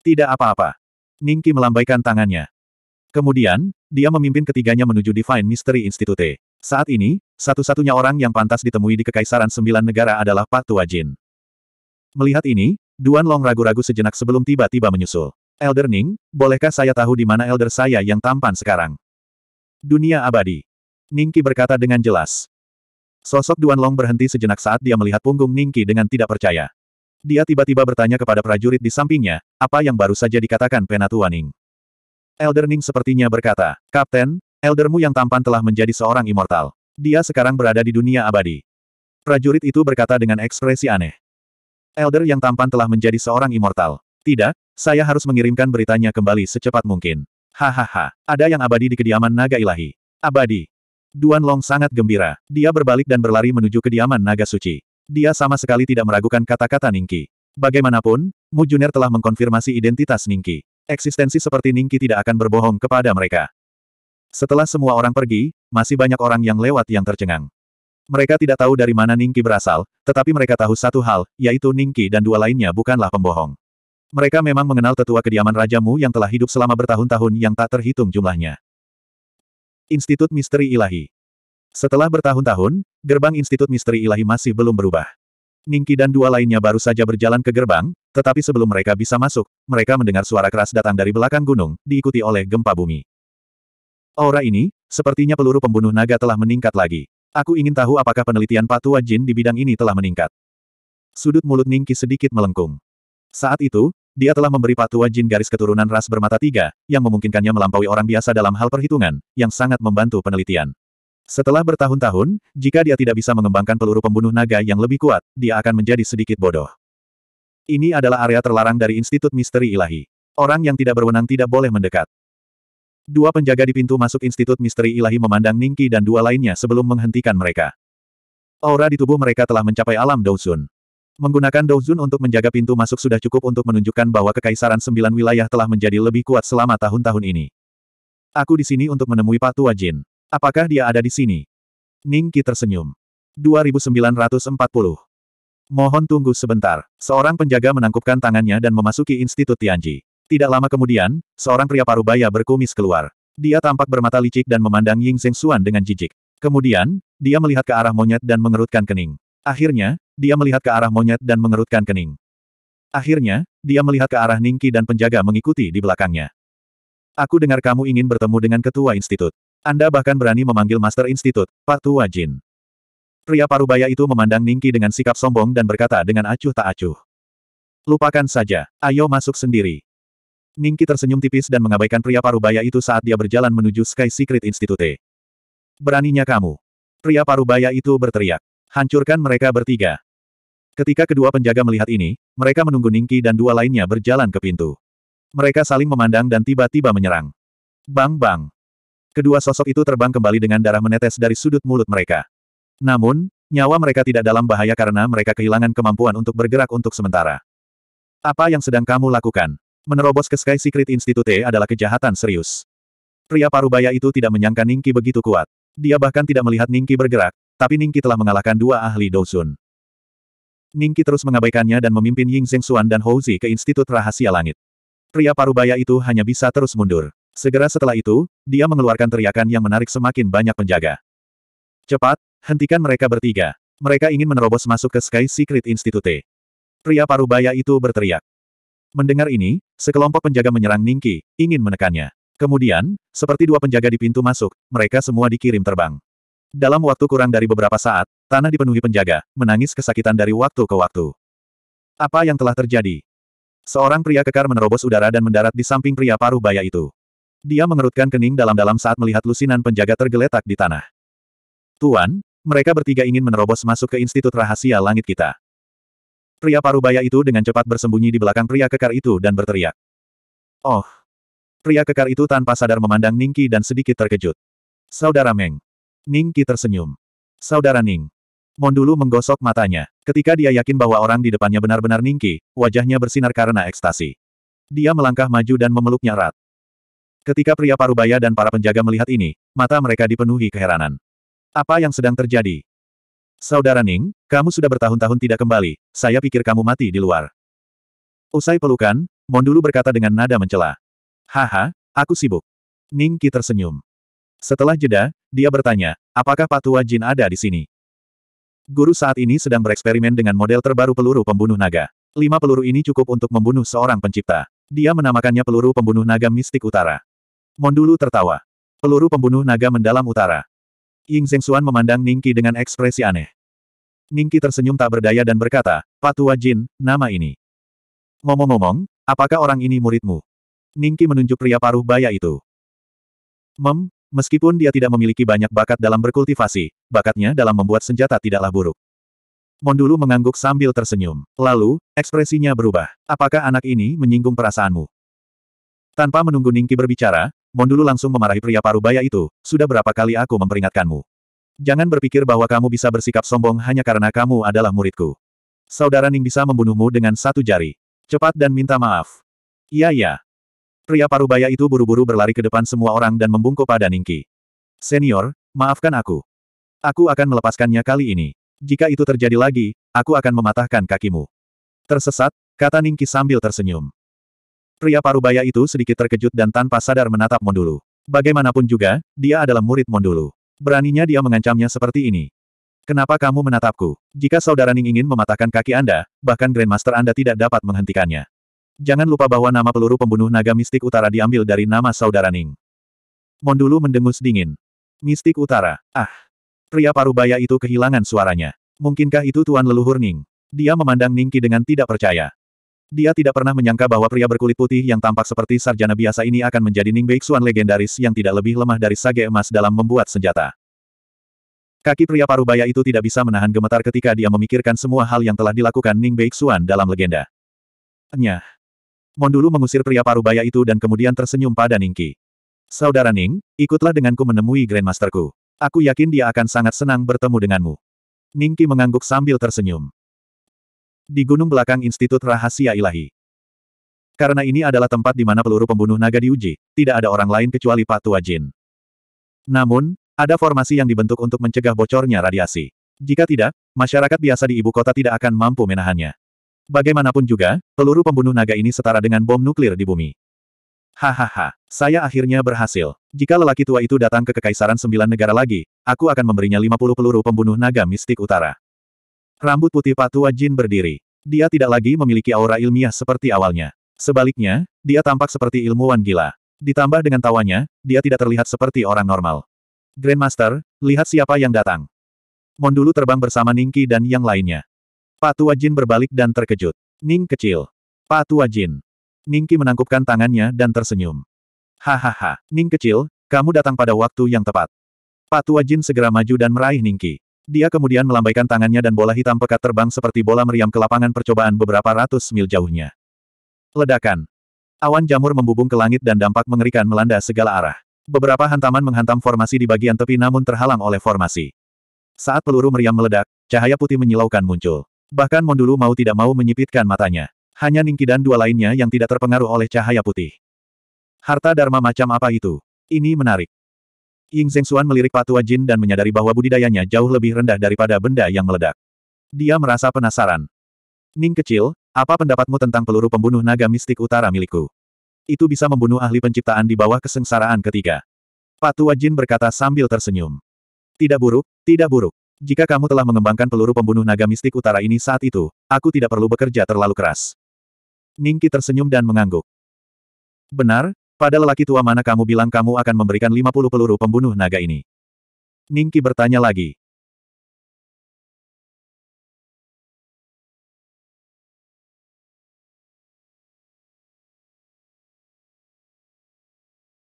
Tidak apa-apa. Ningki melambaikan tangannya. Kemudian, dia memimpin ketiganya menuju Divine Mystery Institute. Saat ini, satu-satunya orang yang pantas ditemui di Kekaisaran Sembilan Negara adalah Pak Tua Jin. Melihat ini, Duan Long ragu-ragu sejenak sebelum tiba-tiba menyusul. Elder Ning, bolehkah saya tahu di mana elder saya yang tampan sekarang? Dunia abadi. Ningki berkata dengan jelas. Sosok Duan Long berhenti sejenak saat dia melihat punggung Ningki dengan tidak percaya. Dia tiba-tiba bertanya kepada prajurit di sampingnya, apa yang baru saja dikatakan Penatuaning. Elder Ning sepertinya berkata, Kapten, eldermu yang tampan telah menjadi seorang immortal. Dia sekarang berada di dunia abadi. Prajurit itu berkata dengan ekspresi aneh. Elder yang tampan telah menjadi seorang immortal. Tidak, saya harus mengirimkan beritanya kembali secepat mungkin. Hahaha, ada yang abadi di kediaman naga ilahi. Abadi. Duan Long sangat gembira. Dia berbalik dan berlari menuju kediaman naga suci. Dia sama sekali tidak meragukan kata-kata Ningki. Bagaimanapun, Mu Junior telah mengkonfirmasi identitas Ningki. Eksistensi seperti Ningki tidak akan berbohong kepada mereka. Setelah semua orang pergi, masih banyak orang yang lewat yang tercengang. Mereka tidak tahu dari mana Ningki berasal, tetapi mereka tahu satu hal, yaitu Ningki dan dua lainnya bukanlah pembohong. Mereka memang mengenal tetua kediaman Rajamu yang telah hidup selama bertahun-tahun yang tak terhitung jumlahnya. Institut Misteri Ilahi setelah bertahun-tahun, gerbang Institut Misteri Ilahi masih belum berubah. Ningki dan dua lainnya baru saja berjalan ke gerbang, tetapi sebelum mereka bisa masuk, mereka mendengar suara keras datang dari belakang gunung, diikuti oleh gempa bumi. Aura ini, sepertinya peluru pembunuh naga telah meningkat lagi. Aku ingin tahu apakah penelitian Patua Jin di bidang ini telah meningkat. Sudut mulut Ningki sedikit melengkung. Saat itu, dia telah memberi Patua Jin garis keturunan ras bermata tiga, yang memungkinkannya melampaui orang biasa dalam hal perhitungan, yang sangat membantu penelitian. Setelah bertahun-tahun, jika dia tidak bisa mengembangkan peluru pembunuh naga yang lebih kuat, dia akan menjadi sedikit bodoh. Ini adalah area terlarang dari Institut Misteri Ilahi. Orang yang tidak berwenang tidak boleh mendekat. Dua penjaga di pintu masuk Institut Misteri Ilahi memandang Ningki dan dua lainnya sebelum menghentikan mereka. Aura di tubuh mereka telah mencapai alam Douzun. Menggunakan Douzun untuk menjaga pintu masuk sudah cukup untuk menunjukkan bahwa Kekaisaran Sembilan Wilayah telah menjadi lebih kuat selama tahun-tahun ini. Aku di sini untuk menemui Pak Tua Jin. Apakah dia ada di sini? Ningki tersenyum. 2940. Mohon tunggu sebentar. Seorang penjaga menangkupkan tangannya dan memasuki Institut Tianji. Tidak lama kemudian, seorang pria parubaya berkumis keluar. Dia tampak bermata licik dan memandang Ying Zheng Xuan dengan jijik. Kemudian, dia melihat ke arah monyet dan mengerutkan kening. Akhirnya, dia melihat ke arah monyet dan mengerutkan kening. Akhirnya, dia melihat ke arah Ningki dan penjaga mengikuti di belakangnya. Aku dengar kamu ingin bertemu dengan ketua institut. Anda bahkan berani memanggil Master Institute, Patu Wajin. Pria parubaya itu memandang Ningki dengan sikap sombong dan berkata dengan acuh tak acuh. Lupakan saja, ayo masuk sendiri. Ningki tersenyum tipis dan mengabaikan pria parubaya itu saat dia berjalan menuju Sky Secret Institute. Beraninya kamu. Pria parubaya itu berteriak. Hancurkan mereka bertiga. Ketika kedua penjaga melihat ini, mereka menunggu Ningki dan dua lainnya berjalan ke pintu. Mereka saling memandang dan tiba-tiba menyerang. Bang bang. Kedua sosok itu terbang kembali dengan darah menetes dari sudut mulut mereka. Namun, nyawa mereka tidak dalam bahaya karena mereka kehilangan kemampuan untuk bergerak untuk sementara. Apa yang sedang kamu lakukan? Menerobos ke Sky Secret Institute e adalah kejahatan serius. Pria parubaya itu tidak menyangka Ningki begitu kuat. Dia bahkan tidak melihat Ningki bergerak, tapi Ningki telah mengalahkan dua ahli Dozun. Ningki terus mengabaikannya dan memimpin Ying Zheng Xuan dan Houzi ke Institut Rahasia Langit. Pria parubaya itu hanya bisa terus mundur. Segera setelah itu, dia mengeluarkan teriakan yang menarik semakin banyak penjaga. Cepat, hentikan mereka bertiga. Mereka ingin menerobos masuk ke Sky Secret Institute. Pria Parubaya itu berteriak. Mendengar ini, sekelompok penjaga menyerang Ningki, ingin menekannya. Kemudian, seperti dua penjaga di pintu masuk, mereka semua dikirim terbang. Dalam waktu kurang dari beberapa saat, tanah dipenuhi penjaga, menangis kesakitan dari waktu ke waktu. Apa yang telah terjadi? Seorang pria kekar menerobos udara dan mendarat di samping pria Parubaya itu. Dia mengerutkan kening dalam-dalam saat melihat lusinan penjaga tergeletak di tanah. Tuan, mereka bertiga ingin menerobos masuk ke Institut Rahasia Langit kita. Pria parubaya itu dengan cepat bersembunyi di belakang pria kekar itu dan berteriak. Oh! Pria kekar itu tanpa sadar memandang Ningki dan sedikit terkejut. Saudara Meng. Ningki tersenyum. Saudara Ning. Mondulu menggosok matanya. Ketika dia yakin bahwa orang di depannya benar-benar Ningki, wajahnya bersinar karena ekstasi. Dia melangkah maju dan memeluknya erat. Ketika pria parubaya dan para penjaga melihat ini, mata mereka dipenuhi keheranan. Apa yang sedang terjadi? Saudara Ning, kamu sudah bertahun-tahun tidak kembali, saya pikir kamu mati di luar. Usai pelukan, Mondulu berkata dengan nada mencela. Haha, aku sibuk. Ning Qi tersenyum. Setelah jeda, dia bertanya, apakah Patua Jin ada di sini? Guru saat ini sedang bereksperimen dengan model terbaru peluru pembunuh naga. Lima peluru ini cukup untuk membunuh seorang pencipta. Dia menamakannya peluru pembunuh naga mistik utara. Mondulu tertawa. Peluru pembunuh naga mendalam utara. Ying Zhengxuan memandang Ningki dengan ekspresi aneh. Ningki tersenyum tak berdaya dan berkata, Patua Jin, nama ini. Ngomong-ngomong, apakah orang ini muridmu? Ningki menunjuk pria paruh baya itu. Mem, meskipun dia tidak memiliki banyak bakat dalam berkultivasi, bakatnya dalam membuat senjata tidaklah buruk. Mondulu mengangguk sambil tersenyum. Lalu, ekspresinya berubah. Apakah anak ini menyinggung perasaanmu? Tanpa menunggu Ningki berbicara, Mondulu langsung memarahi pria parubaya itu, sudah berapa kali aku memperingatkanmu. Jangan berpikir bahwa kamu bisa bersikap sombong hanya karena kamu adalah muridku. Saudara Ning bisa membunuhmu dengan satu jari. Cepat dan minta maaf. Iya iya. Pria parubaya itu buru-buru berlari ke depan semua orang dan membungkuk pada Ningki. Senior, maafkan aku. Aku akan melepaskannya kali ini. Jika itu terjadi lagi, aku akan mematahkan kakimu. Tersesat, kata Ningki sambil tersenyum. Pria parubaya itu sedikit terkejut dan tanpa sadar menatap Mondulu. Bagaimanapun juga, dia adalah murid Mondulu. Beraninya dia mengancamnya seperti ini. Kenapa kamu menatapku? Jika saudara Ning ingin mematahkan kaki Anda, bahkan Grandmaster Anda tidak dapat menghentikannya. Jangan lupa bahwa nama peluru pembunuh naga mistik utara diambil dari nama saudara Ning. Mondulu mendengus dingin. Mistik utara. Ah. Pria parubaya itu kehilangan suaranya. Mungkinkah itu Tuan Leluhur Ning? Dia memandang Ningki dengan tidak percaya. Dia tidak pernah menyangka bahwa pria berkulit putih yang tampak seperti sarjana biasa ini akan menjadi Ning Beixuan legendaris yang tidak lebih lemah dari sage emas dalam membuat senjata. Kaki pria parubaya itu tidak bisa menahan gemetar ketika dia memikirkan semua hal yang telah dilakukan Ning Beixuan dalam legenda. Nyah. Mondulu mengusir pria parubaya itu dan kemudian tersenyum pada Ning Ningki. Saudara Ning, ikutlah denganku menemui Grandmasterku. Aku yakin dia akan sangat senang bertemu denganmu. Ning Ningki mengangguk sambil tersenyum di gunung belakang Institut Rahasia Ilahi. Karena ini adalah tempat di mana peluru pembunuh naga diuji, tidak ada orang lain kecuali Pak Tua Jin. Namun, ada formasi yang dibentuk untuk mencegah bocornya radiasi. Jika tidak, masyarakat biasa di ibu kota tidak akan mampu menahannya. Bagaimanapun juga, peluru pembunuh naga ini setara dengan bom nuklir di bumi. Hahaha, saya akhirnya berhasil. Jika lelaki tua itu datang ke Kekaisaran Sembilan Negara lagi, aku akan memberinya 50 peluru pembunuh naga mistik utara. Rambut putih patua Jin berdiri. Dia tidak lagi memiliki aura ilmiah seperti awalnya. Sebaliknya, dia tampak seperti ilmuwan gila. Ditambah dengan tawanya, dia tidak terlihat seperti orang normal. Grandmaster, lihat siapa yang datang. Mondulu terbang bersama Ningki dan yang lainnya. Patua Jin berbalik dan terkejut. Ning kecil. Patua Jin. Ningki menangkupkan tangannya dan tersenyum. Hahaha, Ning kecil, kamu datang pada waktu yang tepat. Patua Jin segera maju dan meraih Ningki. Dia kemudian melambaikan tangannya dan bola hitam pekat terbang seperti bola meriam ke lapangan percobaan beberapa ratus mil jauhnya. Ledakan. Awan jamur membubung ke langit dan dampak mengerikan melanda segala arah. Beberapa hantaman menghantam formasi di bagian tepi namun terhalang oleh formasi. Saat peluru meriam meledak, cahaya putih menyilaukan muncul. Bahkan Mondulu mau tidak mau menyipitkan matanya. Hanya Ningki dan dua lainnya yang tidak terpengaruh oleh cahaya putih. Harta Dharma macam apa itu? Ini menarik. Ying Zhengxuan melirik patua Jin dan menyadari bahwa budidayanya jauh lebih rendah daripada benda yang meledak. Dia merasa penasaran. Ning kecil, apa pendapatmu tentang peluru pembunuh naga mistik utara milikku? Itu bisa membunuh ahli penciptaan di bawah kesengsaraan ketiga. Patua Jin berkata sambil tersenyum. Tidak buruk, tidak buruk. Jika kamu telah mengembangkan peluru pembunuh naga mistik utara ini saat itu, aku tidak perlu bekerja terlalu keras. Ningki tersenyum dan mengangguk. Benar, pada lelaki tua mana kamu bilang kamu akan memberikan 50 peluru pembunuh naga ini? Ningki bertanya lagi.